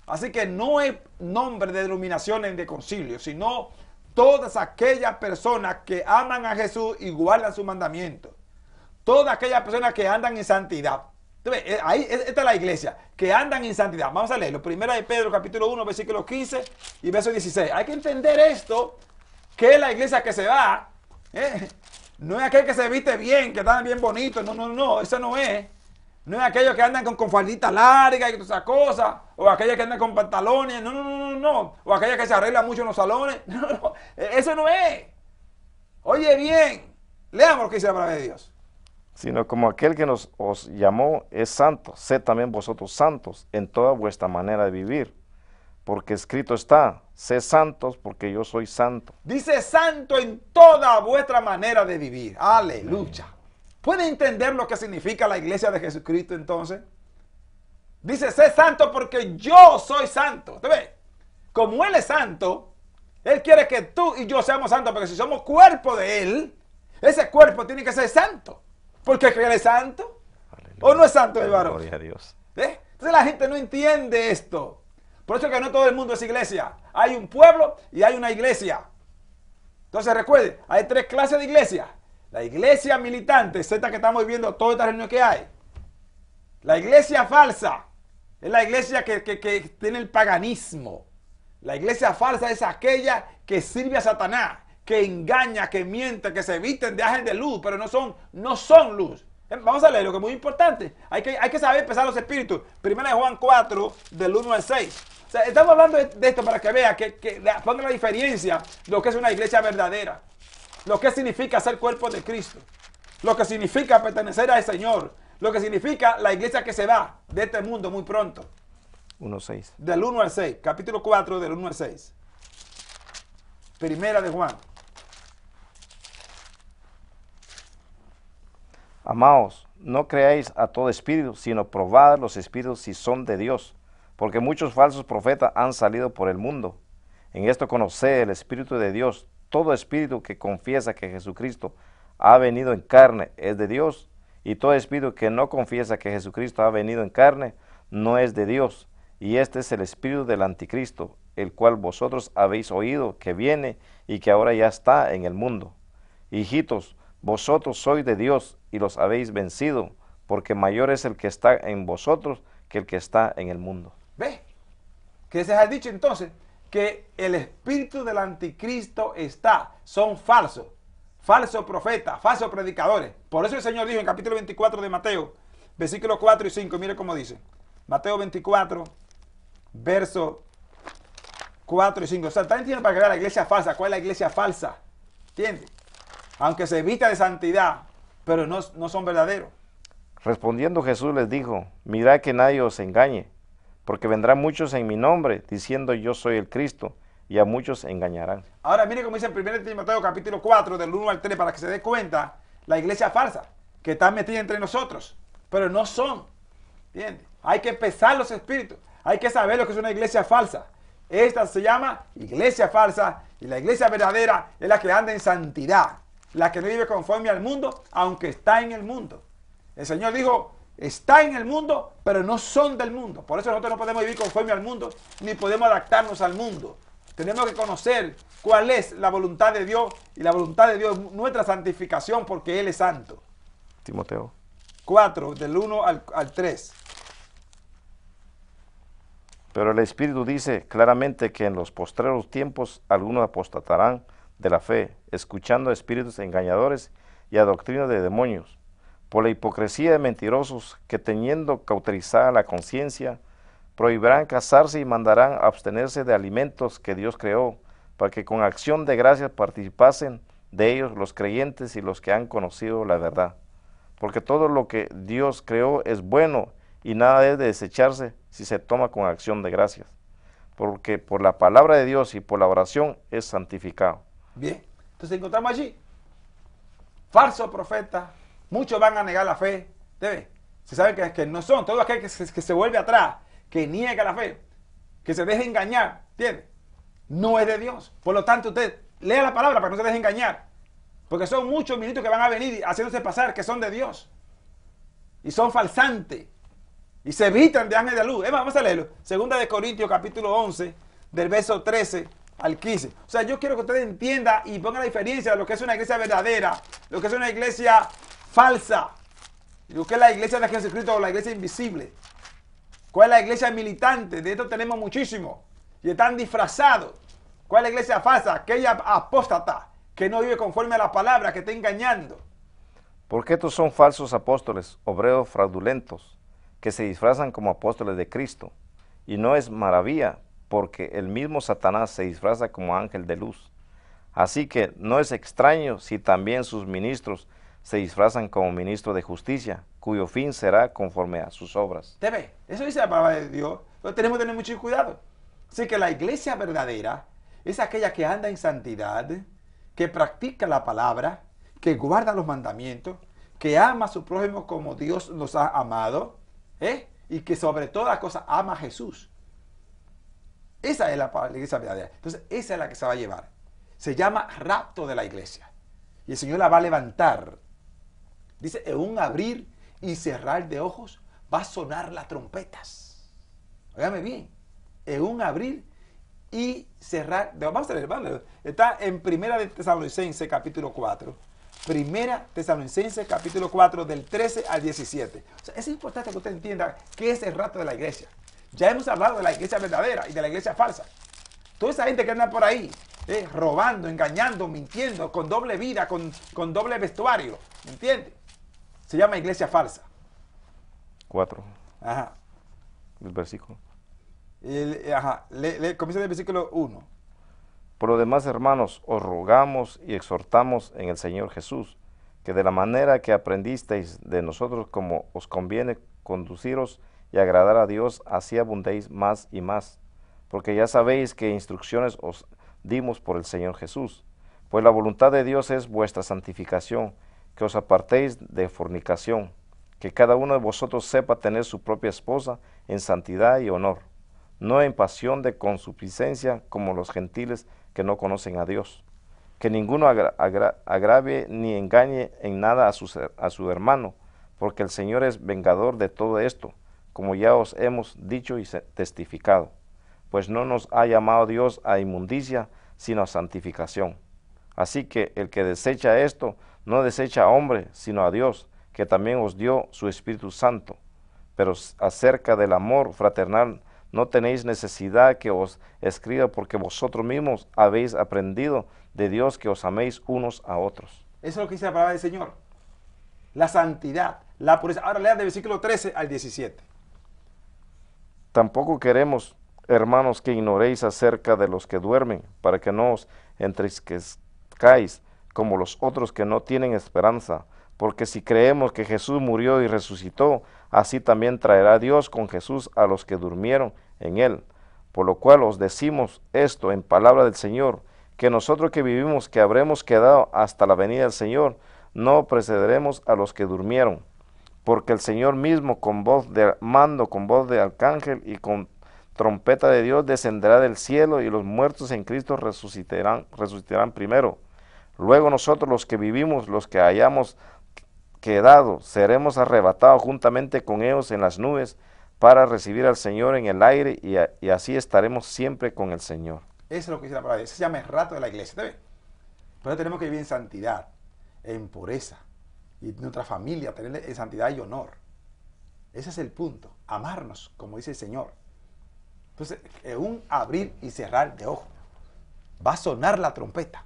Así que no es nombre de denominaciones de concilio, sino todas aquellas personas que aman a Jesús y guardan su mandamiento. Todas aquellas personas que andan en santidad. Entonces, eh, ahí está la iglesia, que andan en santidad. Vamos a leerlo. Primera de Pedro, capítulo 1, versículo 15 y verso 16. Hay que entender esto, que la iglesia que se va, eh, no es aquel que se viste bien, que está bien bonito. No, no, no, eso no es. No es aquellos que andan con, falditas largas larga y todas esas cosas. O aquellos que andan con pantalones. No, no, no, no, O aquellas que se arregla mucho en los salones. No, no, e, eso no es. Oye bien, leamos lo que dice la palabra de Dios sino como aquel que nos os llamó es santo, sed también vosotros santos en toda vuestra manera de vivir, porque escrito está, sé santos porque yo soy santo. Dice santo en toda vuestra manera de vivir. Aleluya. ¿Puede entender lo que significa la iglesia de Jesucristo entonces? Dice, sé santo porque yo soy santo. ¿Te ve? Como Él es santo, Él quiere que tú y yo seamos santos, porque si somos cuerpo de Él, ese cuerpo tiene que ser santo. Porque él es santo. ¿O no es santo el varón? Gloria a Dios. ¿Eh? Entonces la gente no entiende esto. Por eso que no todo el mundo es iglesia. Hay un pueblo y hay una iglesia. Entonces recuerde, hay tres clases de iglesia. La iglesia militante, es que estamos viviendo, todas estas reuniones que hay. La iglesia falsa es la iglesia que tiene el paganismo. La iglesia falsa es aquella que sirve a Satanás que engaña, que miente, que se visten de ángel de luz, pero no son, no son luz. Eh, vamos a leer lo que es muy importante. Hay que, hay que saber empezar los espíritus. Primera de Juan 4, del 1 al 6. estamos hablando de, esto para que vea, que, que ponga la diferencia lo que es una iglesia verdadera. Lo que significa ser cuerpo de Cristo. Lo que significa pertenecer al Señor. Lo que significa la iglesia que se va de este mundo muy pronto. 1 al 6. Del 1 al 6. Capítulo 4, del 1 al 6. Primera de Juan. Amados, no creáis a todo espíritu, sino probad los espíritus si son de Dios, porque muchos falsos profetas han salido por el mundo. En esto conoced el Espíritu de Dios. Todo espíritu que confiesa que Jesucristo ha venido en carne es de Dios, y todo espíritu que no confiesa que Jesucristo ha venido en carne no es de Dios. Y este es el espíritu del anticristo, el cual vosotros habéis oído que viene y que ahora ya está en el mundo. Hijitos, vosotros sois de Dios y los habéis vencido, porque mayor es el que está en vosotros que el que está en el mundo. ¿Ve? Que se ha dicho entonces que el espíritu del anticristo está, son falsos, falsos profetas, falsos predicadores. Por eso el Señor dijo en capítulo 24 de Mateo, versículos 4 y 5, mire cómo dice. Mateo 24, verso 4 y 5. O sea, está entendiendo para que la iglesia falsa, cuál es la iglesia falsa. ¿Entiendes? aunque se evita de santidad, pero no, son verdaderos. Respondiendo Jesús les dijo, mirad que nadie os engañe, porque vendrán muchos en mi nombre, diciendo yo soy el Cristo, y a muchos engañarán. Ahora mire cómo dice el 1 Timoteo capítulo 4, del 1 al 3, para que se dé cuenta la iglesia falsa, que está metida entre nosotros, pero no son. ¿Entiendes? Hay que pesar los espíritus, hay que saber lo que es una iglesia falsa. Esta se llama iglesia falsa y la iglesia verdadera es la que anda en santidad la que no vive conforme al mundo, aunque está en el mundo. El Señor dijo, está en el mundo, pero no son del mundo. Por eso nosotros no podemos vivir conforme al mundo, ni podemos adaptarnos al mundo. Tenemos que conocer cuál es la voluntad de Dios y la voluntad de Dios es nuestra santificación porque Él es santo. Timoteo. 4, del 1 al, 3. Pero el Espíritu dice claramente que en los postreros tiempos algunos apostatarán de la fe, escuchando a espíritus engañadores y a doctrina de demonios, por la hipocresía de mentirosos que teniendo cauterizada la conciencia, prohibirán casarse y mandarán abstenerse de alimentos que Dios creó, para que con acción de gracias participasen de ellos los creyentes y los que han conocido la verdad. Porque todo lo que Dios creó es bueno y nada debe de desecharse si se toma con acción de gracias. Porque por la palabra de Dios y por la oración es santificado. Bien, entonces encontramos allí falsos profetas, muchos van a negar la fe. ¿Debe? Se sabe que, que no son, todo aquel que se, vuelve atrás, que niega la fe, que se deje engañar, tiene No es de Dios. Por lo tanto, usted lea la palabra para que no se deje engañar. Porque son muchos ministros que van a venir haciéndose pasar que son de Dios. Y son falsantes. Y se evitan de ángel de luz. Es vamos a leerlo. Segunda de Corintios, capítulo 11, del verso 13 al 15. O sea, yo quiero que ustedes entiendan y pongan la diferencia de lo que es una iglesia verdadera, lo que es una iglesia falsa, lo que es la iglesia de Jesucristo o la iglesia invisible. ¿Cuál es la iglesia militante? De esto tenemos muchísimo. Y están disfrazados. ¿Cuál es la iglesia falsa? Aquella apóstata que no vive conforme a la palabra, que está engañando. Porque estos son falsos apóstoles, obreros fraudulentos, que se disfrazan como apóstoles de Cristo. Y no es maravilla, porque el mismo Satanás se disfraza como ángel de luz. Así que no es extraño si también sus ministros se disfrazan como ministros de justicia, cuyo fin será conforme a sus obras. ¿Te Eso dice la palabra de Dios. pero tenemos que tener mucho cuidado. Así que la iglesia verdadera es aquella que anda en santidad, que practica la palabra, que guarda los mandamientos, que ama a su prójimo como Dios nos ha amado, ¿eh? y que sobre todas las cosas ama a Jesús. Esa es la, iglesia verdadera. Entonces, esa es la que se va a llevar. Se llama rapto de la iglesia. Y el Señor la va a levantar. Dice, en un abrir y cerrar de ojos va a sonar las trompetas. Óigame bien. En un abrir y cerrar. De, vamos a leer, Está en Primera de Tesalonicense, capítulo 4. Primera Tesalonicense, capítulo 4, del 13 al 17. es importante que usted entienda qué es el rapto de la iglesia. Ya hemos hablado de la iglesia verdadera y de la iglesia falsa. Toda esa gente que anda por ahí, eh, robando, engañando, mintiendo, con doble vida, con, doble vestuario, ¿me entiendes? Se llama iglesia falsa. Cuatro. Ajá. El versículo. ajá, comienza el versículo 1. Por lo demás, hermanos, os rogamos y exhortamos en el Señor Jesús, que de la manera que aprendisteis de nosotros, como os conviene conduciros y agradar a Dios, así abundéis más y más. Porque ya sabéis qué instrucciones os dimos por el Señor Jesús. Pues la voluntad de Dios es vuestra santificación, que os apartéis de fornicación, que cada uno de vosotros sepa tener su propia esposa en santidad y honor, no en pasión de consuficiencia como los gentiles que no conocen a Dios. Que ninguno agrave ni engañe en nada a a su hermano, porque el Señor es vengador de todo esto como ya os hemos dicho y testificado, pues no nos ha llamado Dios a inmundicia, sino a santificación. Así que el que desecha esto, no desecha a hombre, sino a Dios, que también os dio su Espíritu Santo. Pero acerca del amor fraternal, no tenéis necesidad que os escriba, porque vosotros mismos habéis aprendido de Dios que os améis unos a otros. Eso es lo que dice la palabra del Señor. La santidad, la pureza. Ahora lea de versículo 13 al 17. Tampoco queremos, hermanos, que ignoréis acerca de los que duermen, para que no os entristezcáis como los otros que no tienen esperanza. Porque si creemos que Jesús murió y resucitó, así también traerá Dios con Jesús a los que durmieron en él. Por lo cual os decimos esto en palabra del Señor, que nosotros que vivimos, que habremos quedado hasta la venida del Señor, no precederemos a los que durmieron porque el Señor mismo con voz de mando, con voz de arcángel y con trompeta de Dios descenderá del cielo y los muertos en Cristo resucitarán, primero. Luego nosotros los que vivimos, los que hayamos quedado, seremos arrebatados juntamente con ellos en las nubes para recibir al Señor en el aire y, así estaremos siempre con el Señor. Eso es lo que dice la palabra. Eso se llama el rato de la iglesia. ¿te Pero tenemos que vivir en santidad, en pureza, y nuestra familia, tenerle santidad y honor. Ese es el punto, amarnos, como dice el Señor. Entonces, en un abrir y cerrar de ojos, va a sonar la trompeta.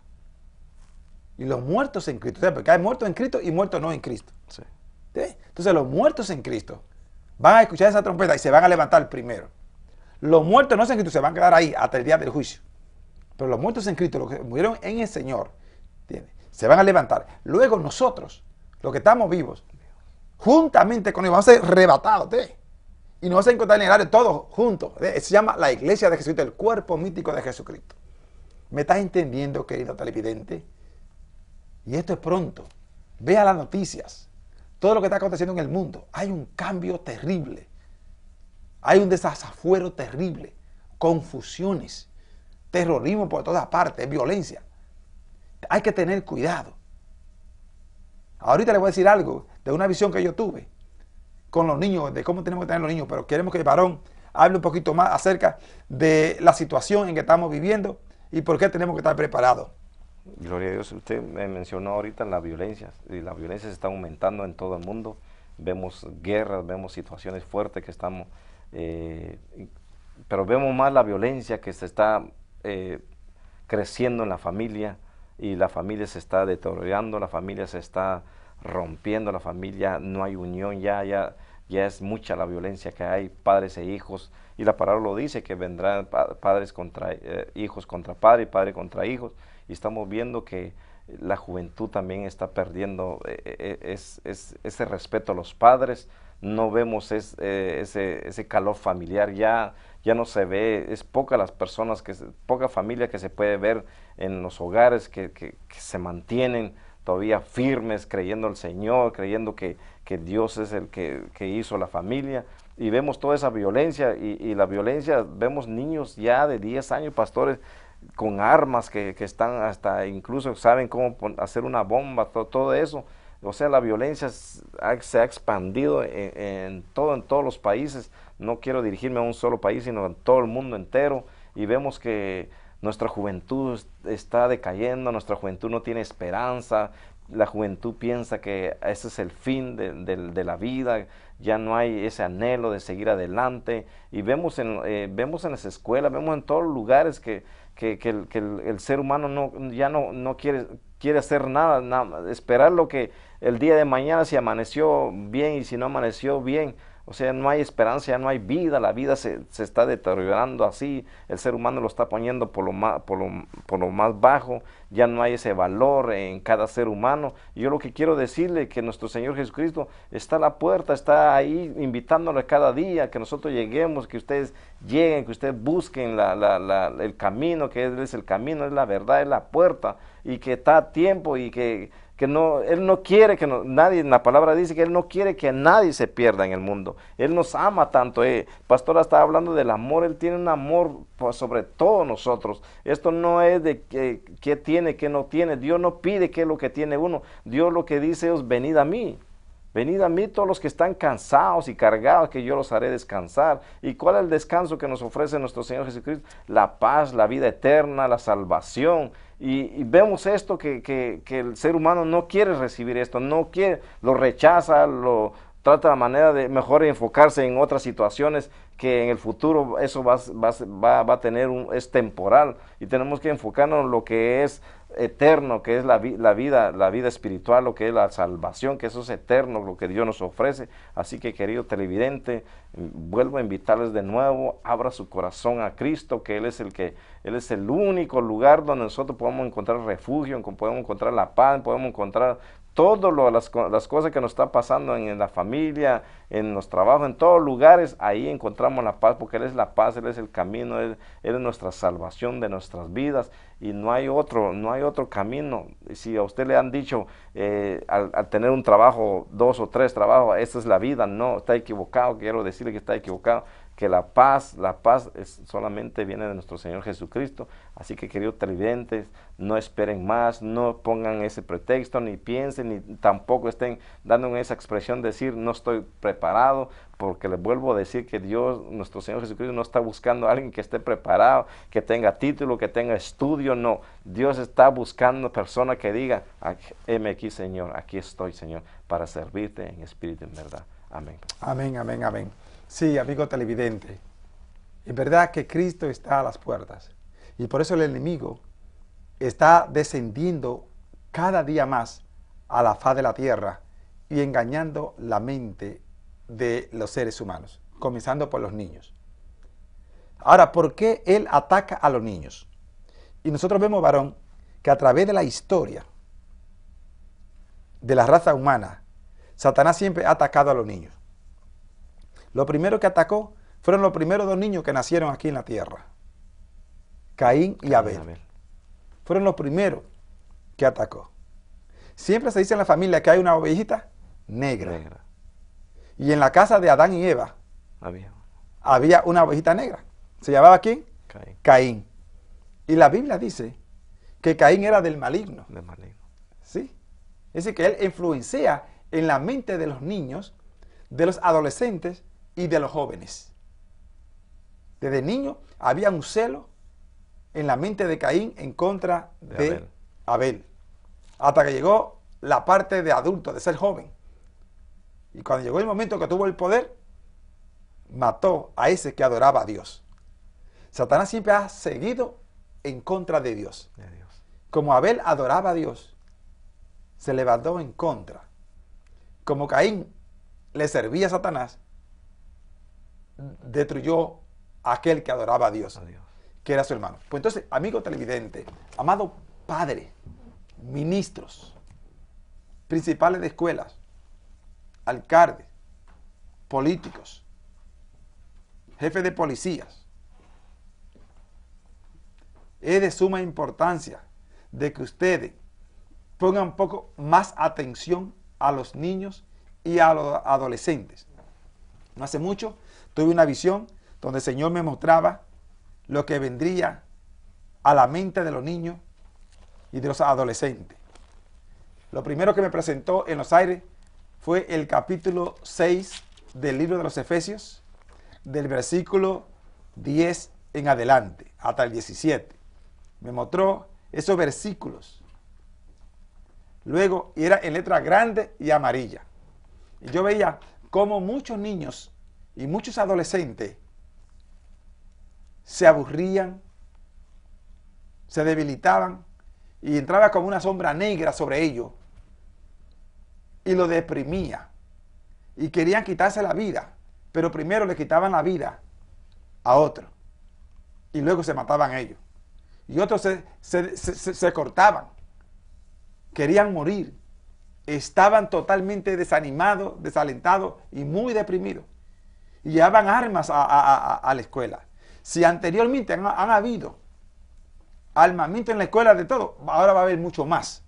Y los muertos en Cristo, porque hay muertos en Cristo y muertos no en Cristo. Entonces, los muertos en Cristo van a escuchar esa trompeta y se van a levantar primero. Los muertos no en Cristo se van a quedar ahí hasta el día del juicio. Pero los muertos en Cristo, los que murieron en el Señor, se van a levantar. Luego nosotros los que estamos vivos, juntamente con él, vamos a ser rebatados y nos vamos a encontrar en el área todos juntos. Se llama la iglesia de Jesucristo, el cuerpo mítico de Jesucristo. ¿Me estás entendiendo, querido televidente? Y esto es pronto. Vea las noticias. Todo lo que está aconteciendo en el mundo. Hay un cambio terrible. Hay un desafuero terrible. Confusiones. Terrorismo por todas partes. Violencia. Hay que tener cuidado. Ahorita le voy a decir algo de una visión que yo tuve con los niños, de cómo tenemos que tener los niños, pero queremos que el varón hable un poquito más acerca de la situación en que estamos viviendo y por qué tenemos que estar preparados. Gloria a Dios, usted me mencionó ahorita la violencia, y la violencia se está aumentando en todo el mundo, vemos guerras, vemos situaciones fuertes que estamos, eh, pero vemos más la violencia que se está eh, creciendo en la familia, y la familia se está deteriorando, la familia se está rompiendo, la familia no hay unión, ya, ya, ya es mucha la violencia que hay, padres e hijos, y la palabra lo dice, que vendrán padres contra eh, hijos contra padre y padre contra hijos, y estamos viendo que la juventud también está perdiendo eh, eh, eh, es, ese respeto a los padres, no vemos ese, calor familiar, ya, ya no se ve, es poca las personas, que poca familia que se puede ver en los hogares que, se mantienen todavía firmes, creyendo al Señor, creyendo que, Dios es el que, hizo la familia. Y vemos toda esa violencia y, y la violencia, vemos niños ya de 10 años, pastores, con armas que, están hasta, incluso saben cómo hacer una bomba, todo, eso. O sea, la violencia se ha expandido e, en, todo, en todos los países. No quiero dirigirme a un solo país, sino en todo el mundo entero. Y vemos que nuestra juventud está decayendo, nuestra juventud no tiene esperanza, la juventud piensa que ese es el fin de, la vida, ya no hay ese anhelo de seguir adelante. Y vemos en, eh, vemos en las escuelas, vemos en todos los lugares que que, el, ser humano no, ya no, no quiere, quiere hacer nada, nada, esperar lo que el día de mañana, si amaneció bien y si no amaneció bien, o sea, no hay esperanza, ya no hay vida, la vida se, se está deteriorando así, el ser humano lo está poniendo por lo, más, por lo, por, lo, más bajo, ya no hay ese valor en cada ser humano. Yo lo que quiero decirle que nuestro Señor Jesucristo está a la puerta, está ahí invitándole cada día, que nosotros lleguemos, que ustedes lleguen, que ustedes busquen la, la, el camino, que es el camino, es la verdad, es la puerta, y que está a tiempo y que que no, Él no quiere que nadie, la palabra dice que Él no quiere que nadie se pierda en el mundo. Él nos ama tanto. Eh. Pastora está hablando del amor, Él tiene un amor pues, sobre todos nosotros. Esto no es de qué tiene, qué no tiene. Dios no pide qué es lo que tiene uno. Dios lo que dice es, venid a mí. Venid a mí todos los que están cansados y cargados, que yo los haré descansar. ¿Y cuál es el descanso que nos ofrece nuestro Señor Jesucristo? La paz, la vida eterna, la salvación. Y, vemos esto que, el ser humano no quiere recibir esto, no quiere, lo rechaza, lo trata la manera de mejor enfocarse en otras situaciones que en el futuro eso va, va a tener un, es temporal y tenemos que enfocarnos en lo que es eterno que es la, vida, la vida espiritual, lo que es la salvación, que eso es eterno, lo que Dios nos ofrece. Así que querido televidente, vuelvo a invitarles de nuevo, abra su corazón a Cristo, que Él es el que, Él es el único lugar donde nosotros podemos encontrar refugio, podemos encontrar la paz, podemos encontrar todo lo, las, cosas que nos están pasando en, la familia, en los trabajos, en todos lugares, ahí encontramos la paz, porque Él es la paz, Él es el camino, Él, es nuestra salvación de nuestras vidas y no hay otro, no hay otro camino. Si a usted le han dicho eh, al, tener un trabajo, dos o tres trabajos, esta es la vida, no, está equivocado, quiero decirle que está equivocado que la paz, la paz es, solamente viene de nuestro Señor Jesucristo. Así que queridos televidentes, no esperen más, no pongan ese pretexto, ni piensen, ni tampoco estén dando esa expresión de decir no estoy preparado, porque les vuelvo a decir que Dios, nuestro Señor Jesucristo, no está buscando a alguien que esté preparado, que tenga título, que tenga estudio, no. Dios está buscando personas que digan, heme aquí Señor, aquí estoy Señor, para servirte en espíritu y en verdad. Amén. Amén, amén, amén. Sí, amigo televidente, es verdad que Cristo está a las puertas y por eso el enemigo está descendiendo cada día más a la faz de la tierra y engañando la mente de los seres humanos, comenzando por los niños. Ahora, ¿por qué él ataca a los niños? Y nosotros vemos, varón, que a través de la historia de la raza humana, Satanás siempre ha atacado a los niños. Lo primero que atacó fueron los primeros dos niños que nacieron aquí en la tierra. Caín y Abel. Fueron los primeros que atacó. Siempre se dice en la familia que hay una ovejita negra. Y en la casa de Adán y Eva había, una ovejita negra. ¿Se llamaba quién? Caín. Caín. Y la Biblia dice que Caín era del maligno. Del maligno. ¿Sí? Es decir, que él influencia en la mente de los niños, de los adolescentes, y de los jóvenes. Desde niño había un celo en la mente de Caín en contra de, Abel. Hasta que llegó la parte de adulto, de ser joven. Y cuando llegó el momento que tuvo el poder, mató a ese que adoraba a Dios. Satanás siempre ha seguido en contra de Dios. De Dios. Como Abel adoraba a Dios, se levantó en contra. Como Caín le servía a Satanás, destruyó aquel que adoraba a Dios, que era su hermano. Pues entonces, amigo televidente, amado padre, ministros, principales de escuelas, alcaldes, políticos, jefes de policías, es de suma importancia de que ustedes pongan un poco más atención a los niños y a los adolescentes. No hace mucho Tuve una visión donde el Señor me mostraba lo que vendría a la mente de los niños y de los adolescentes. Lo primero que me presentó en los aires fue el capítulo 6 del libro de los Efesios, del versículo 10 en adelante, hasta el 17. Me mostró esos versículos. Luego, y era en letra grande y amarilla. Y yo veía cómo muchos niños y muchos adolescentes se aburrían, se debilitaban y entraba como una sombra negra sobre ellos y lo deprimía y querían quitarse la vida, pero primero le quitaban la vida a otro y luego se mataban ellos y otros se cortaban, querían morir, estaban totalmente desanimados, desalentados y muy deprimidos y llevaban armas a, la escuela. Si anteriormente han, habido armamento en la escuela de todo, ahora va a haber mucho más.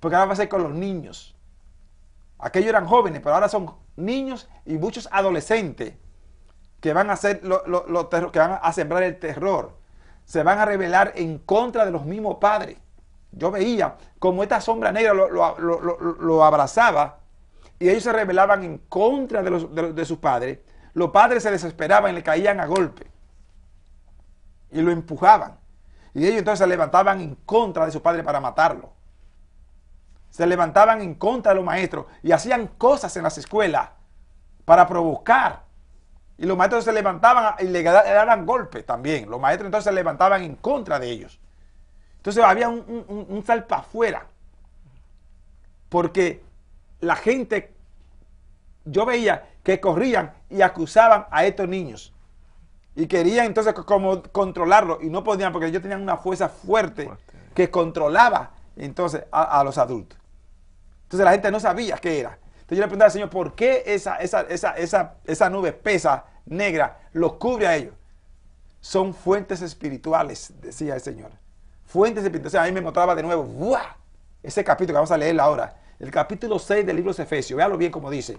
Porque ahora va a ser con los niños. Aquellos eran jóvenes, pero ahora son niños y muchos adolescentes que van a, hacer lo, que van a sembrar el terror. Se van a rebelar en contra de los mismos padres. Yo veía como esta sombra negra lo, abrazaba y ellos se rebelaban en contra los, de sus padres los padres se desesperaban y le caían a golpe. Y lo empujaban. Y ellos entonces se levantaban en contra de su padre para matarlo. Se levantaban en contra de los maestros y hacían cosas en las escuelas para provocar. Y los maestros se levantaban y le daban golpes también. Los maestros entonces se levantaban en contra de ellos. Entonces había un, un, un salpa afuera. Porque la gente yo veía que corrían y acusaban a estos niños. Y querían entonces como controlarlo y no podían porque ellos tenían una fuerza fuerte, que controlaba entonces a, los adultos. Entonces la gente no sabía qué era. Entonces yo le preguntaba al Señor, ¿por qué esa, esa, esa, nube pesa negra los cubre a ellos? Son fuentes espirituales, decía el Señor. Fuentes espirituales. O a mí me mostraba de nuevo, ¡buah! Ese capítulo que vamos a leer ahora, el capítulo 6 del libro de Efesios, Véanlo bien como dice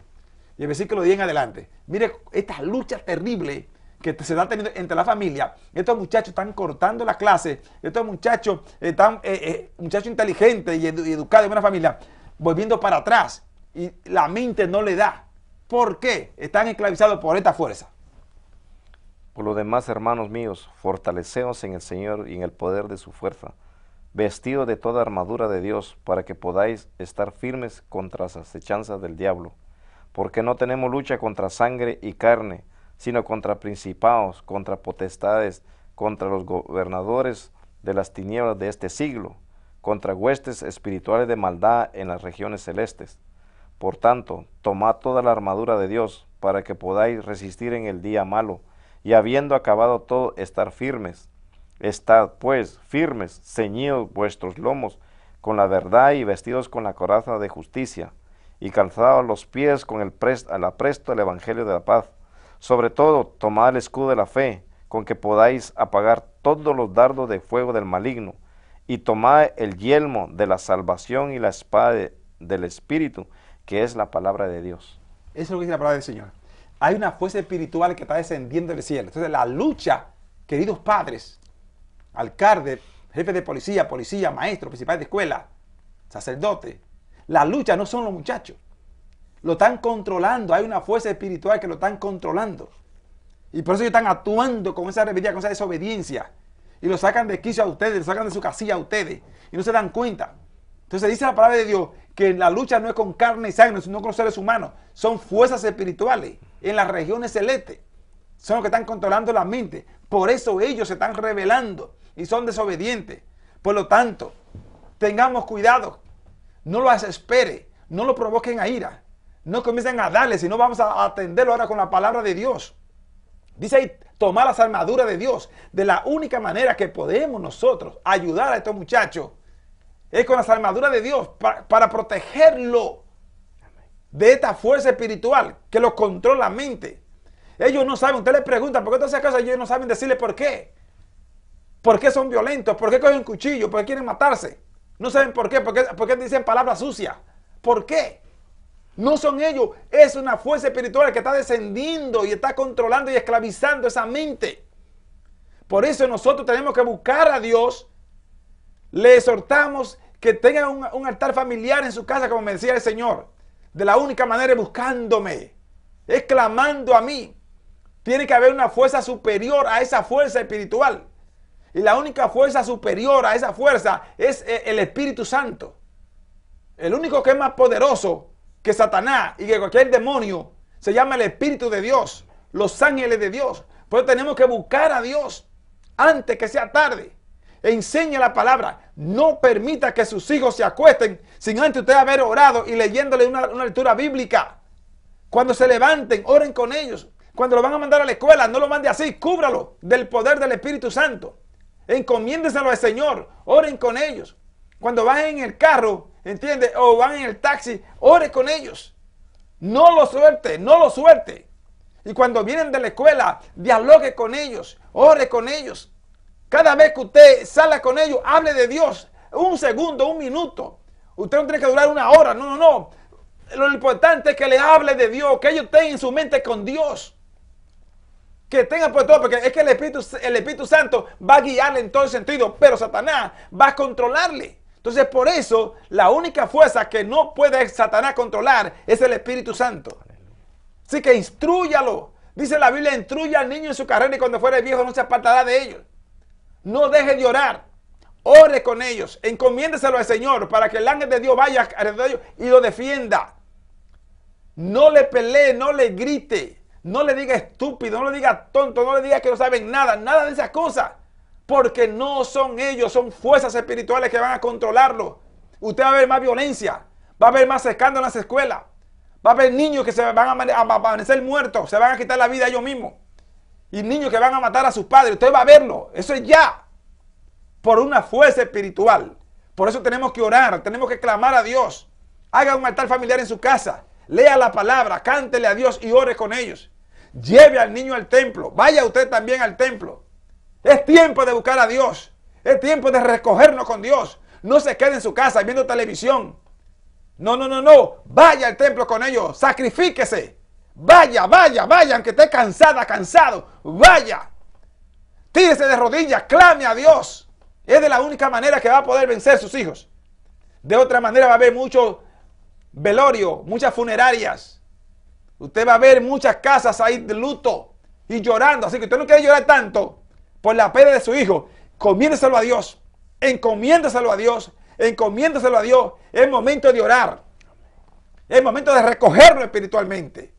y el que lo en adelante. Mire esta lucha terrible que se está teniendo entre la familia. Estos muchachos están cortando la clase, estos muchachos están, eh, eh, muchachos inteligentes y, educados en una familia, volviendo para atrás y la mente no le da. ¿Por qué? Están esclavizados por esta fuerza. Por lo demás, hermanos míos, fortaleceos en el Señor y en el poder de su fuerza, vestidos de toda armadura de Dios, para que podáis estar firmes contra las acechanzas del diablo porque no tenemos lucha contra sangre y carne, sino contra principados, contra potestades, contra los gobernadores de las tinieblas de este siglo, contra huestes espirituales de maldad en las regiones celestes. Por tanto, tomad toda la armadura de Dios, para que podáis resistir en el día malo, y habiendo acabado todo, estar firmes. Estad, pues, firmes, ceñidos vuestros lomos con la verdad y vestidos con la coraza de justicia y calzados los pies con el prest, al el Evangelio de la paz. Sobre todo, tomad el escudo de la fe, con que podáis apagar todos los dardos de fuego del maligno, y tomad el yelmo de la salvación y la espada del Espíritu, que es la palabra de Dios. Eso es lo que dice la palabra del Señor. Hay una fuerza espiritual que está descendiendo del cielo. Entonces, la lucha, queridos padres, alcalde, jefe de policía, policía, maestro, principal de escuela, sacerdote, la lucha no son los muchachos. Lo están controlando. Hay una fuerza espiritual que lo están controlando. Y por eso ellos están actuando con esa rebelión, con esa desobediencia. Y lo sacan de quicio a ustedes, lo sacan de su casilla a ustedes. Y no se dan cuenta. Entonces dice la palabra de Dios que la lucha no es con carne y sangre, sino con los seres humanos. Son fuerzas espirituales en las regiones celestes. Son los que están controlando la mente. Por eso ellos se están rebelando y son desobedientes. Por lo tanto, tengamos cuidado no lo espere, no lo provoquen a ira. No comiencen a darle, no vamos a atenderlo ahora con la palabra de Dios. Dice ahí, tomar las armaduras de Dios. De la única manera que podemos nosotros ayudar a estos muchachos es con las armaduras de Dios para, protegerlo de esta fuerza espiritual que lo controla la mente. Ellos no saben, usted les preguntan, ¿por qué todas esas cosas? Ellos no saben decirle por qué. ¿Por qué son violentos? ¿Por qué cogen cuchillos, ¿Por qué quieren matarse? No saben por qué, porque, dicen palabras sucias. ¿Por qué? No son ellos, es una fuerza espiritual que está descendiendo y está controlando y esclavizando esa mente. Por eso nosotros tenemos que buscar a Dios. Le exhortamos que tenga un, altar familiar en su casa, como me decía el Señor. De la única manera es buscándome, exclamando a mí. Tiene que haber una fuerza superior a esa fuerza espiritual. Y la única fuerza superior a esa fuerza es eh, el Espíritu Santo. El único que es más poderoso que Satanás y que cualquier demonio se llama el Espíritu de Dios, los ángeles de Dios. Por eso tenemos que buscar a Dios antes que sea tarde. E enseñe la palabra. No permita que sus hijos se acuesten sin antes usted haber orado y leyéndole una, una lectura bíblica. Cuando se levanten, oren con ellos. Cuando lo van a mandar a la escuela, no lo mande así, cúbralo del poder del Espíritu Santo. Encomiéndeselo al Señor. Oren con ellos. Cuando van en el carro, ¿entiende? O van en el taxi, ore con ellos. No lo suerte, no lo suelte. Y cuando vienen de la escuela, dialogue con ellos, ore con ellos. Cada vez que usted sale con ellos, hable de Dios. Un segundo, un minuto. Usted no tiene que durar una hora, no, no, no. Lo importante es que le hable de Dios, que ellos estén en su mente con Dios que tenga por todo, porque es que el Espíritu, el Espíritu Santo va a guiarle en todo sentido, pero Satanás va a controlarle. Entonces, por eso, la única fuerza que no puede Satanás controlar es el Espíritu Santo. Así que instruyalo. Dice la Biblia, instruya al niño en su carrera y cuando fuere viejo no se apartará de ellos. No deje de orar. Ore con ellos. Encomiéndeselo al Señor para que el ángel de Dios vaya alrededor de ellos y lo defienda. No le pelee, no le grite. No le diga estúpido, no le diga tonto, no le diga que no saben nada, nada de esas cosas. Porque no son ellos, son fuerzas espirituales que van a controlarlo. Usted va a ver más violencia, va a haber más escándalos en las escuelas, va a haber niños que se van a amanecer muertos, se van a quitar la vida ellos mismos. Y niños que van a matar a sus padres, usted va a verlo, eso es ya. Por una fuerza espiritual. Por eso tenemos que orar, tenemos que clamar a Dios. Haga un altar familiar en su casa lea la palabra, cántele a Dios y ore con ellos. Lleve al niño al templo, vaya usted también al templo. Es tiempo de buscar a Dios, es tiempo de recogernos con Dios. No se quede en su casa viendo televisión. No, no, no, no. Vaya al templo con ellos, sacrifíquese. Vaya, vaya, vaya, aunque esté cansada, cansado, vaya. Tírese de rodillas, clame a Dios. Es de la única manera que va a poder vencer sus hijos. De otra manera va a haber muchos velorio, muchas funerarias. Usted va a ver muchas casas ahí de luto y llorando. Así que usted no quiere llorar tanto por la pena de su hijo. Comiéndaselo a Dios. Encomiéndaselo a Dios. Encomiéndaselo a Dios. Es momento de orar. Es momento de recogerlo espiritualmente.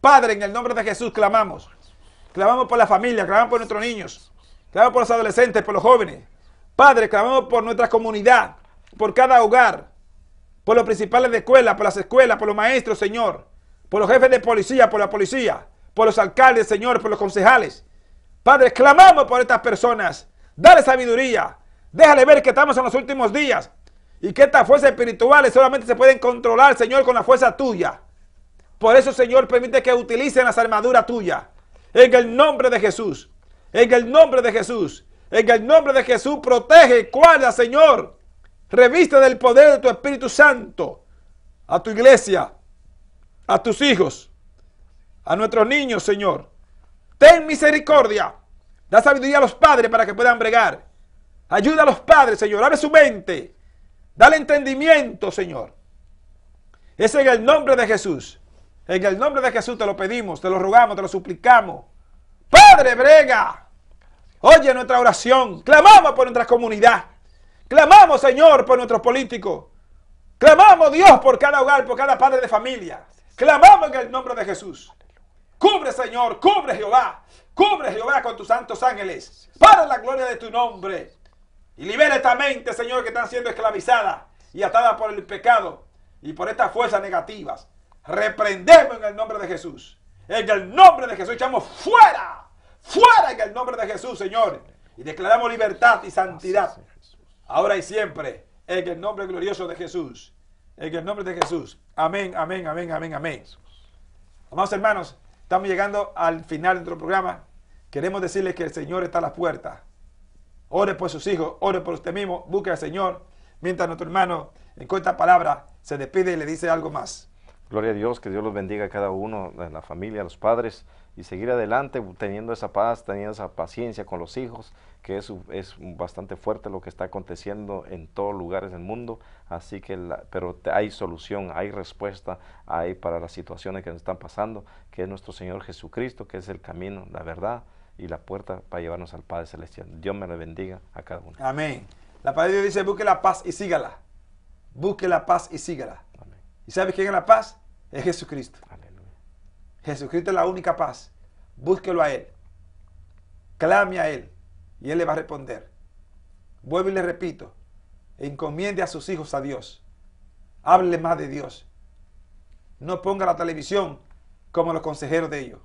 Padre, en el nombre de Jesús clamamos. Clamamos por la familia, clamamos por nuestros niños, clamamos por los adolescentes, por los jóvenes. Padre, clamamos por nuestra comunidad, por cada hogar, por los principales de escuela, por las escuelas, por los maestros, Señor, por los jefes de policía, por la policía, por los alcaldes, Señor, por los concejales. Padre, clamamos por estas personas. Dale sabiduría. Déjale ver que estamos en los últimos días y que estas fuerzas espirituales solamente se pueden controlar, Señor, con la fuerza tuya. Por eso, Señor, permite que utilicen las armaduras tuyas. En el nombre de Jesús. En el nombre de Jesús. En el nombre de Jesús, protege y guarda, Señor, Revista del poder de tu Espíritu Santo a tu iglesia, a tus hijos, a nuestros niños, Señor. Ten misericordia. Da sabiduría a los padres para que puedan bregar. Ayuda a los padres, Señor. Abre su mente. Dale entendimiento, Señor. Es en el nombre de Jesús. En el nombre de Jesús te lo pedimos, te lo rogamos, te lo suplicamos. Padre, brega. Oye nuestra oración. Clamamos por nuestra comunidad. Clamamos, Señor, por nuestros políticos. Clamamos, Dios, por cada hogar, por cada padre de familia. Clamamos en el nombre de Jesús. Cubre, Señor, cubre Jehová. Cubre Jehová con tus santos ángeles. Para la gloria de tu nombre. Y libera esta mente, Señor, que están siendo esclavizada y atada por el pecado y por estas fuerzas negativas. Reprendemos en el nombre de Jesús. En el nombre de Jesús echamos fuera. Fuera en el nombre de Jesús, Señor. Y declaramos libertad y santidad ahora y siempre, en el nombre glorioso de Jesús. En el nombre de Jesús. Amén, amén, amén, amén, amén. Amados hermanos, estamos llegando al final de nuestro programa. Queremos decirles que el Señor está a la puerta, Ore por sus hijos, ore por usted mismo, busque al Señor. Mientras nuestro hermano, en corta palabra, se despide y le dice algo más. Gloria a Dios, que Dios los bendiga a cada uno, a la familia, a los padres y seguir adelante teniendo esa paz, teniendo esa paciencia con los hijos, que es, es bastante fuerte lo que está aconteciendo en todos lugares del mundo, así que pero hay solución, hay respuesta, hay para las situaciones que nos están pasando, que es nuestro Señor Jesucristo, que es el camino, la verdad y la puerta para llevarnos al Padre Celestial. Dios me le bendiga a cada uno. Amén. La palabra de Dios dice, busque la paz y sígala. Busque la paz y sígala. ¿Y sabe quién es la paz? Es Jesucristo. Amén. Jesucristo es la única paz. Búsquelo a Él. Clame a Él y Él le va a responder. Vuelve y le repito, encomiende a sus hijos a Dios. Hable más de Dios. No ponga la televisión como los consejeros de ellos.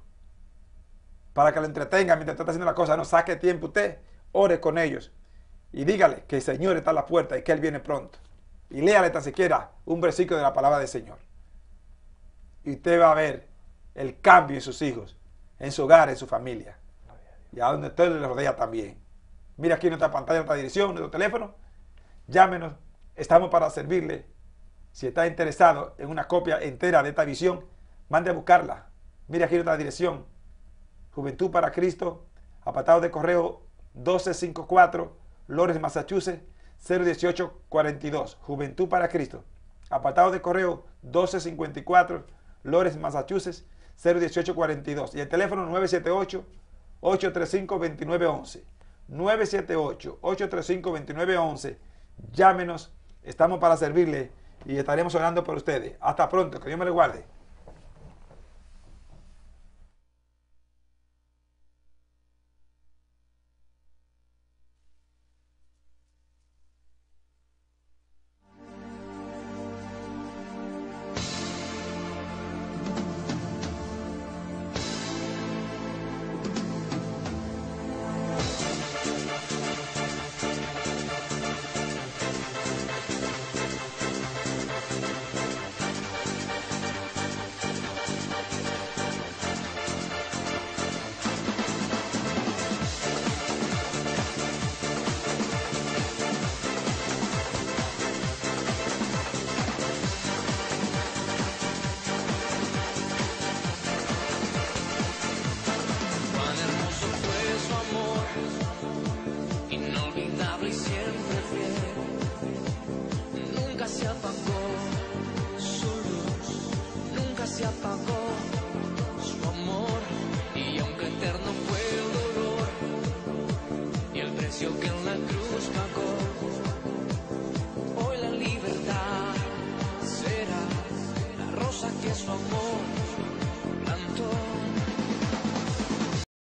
Para que lo entretenga mientras está haciendo la cosa. No saque tiempo usted, ore con ellos. Y dígale que el Señor está a la puerta y que Él viene pronto. Y léale tan siquiera un versículo de la palabra del Señor. Y usted va a ver el cambio en sus hijos, en su hogar, en su familia. Y a donde usted le rodea también. Mira aquí en nuestra pantalla, nuestra dirección, nuestro teléfono. Llámenos. Estamos para servirle. Si está interesado en una copia entera de esta visión, mande a buscarla. Mira aquí nuestra dirección. Juventud para Cristo, apartado de correo 1254, Lores, Massachusetts, 01842. Juventud para Cristo, apartado de correo 1254, Lores, Massachusetts, 01842 y el teléfono 978-835-2911. 978-835-2911. Llámenos, estamos para servirle y estaremos orando por ustedes. Hasta pronto, que Dios me lo guarde.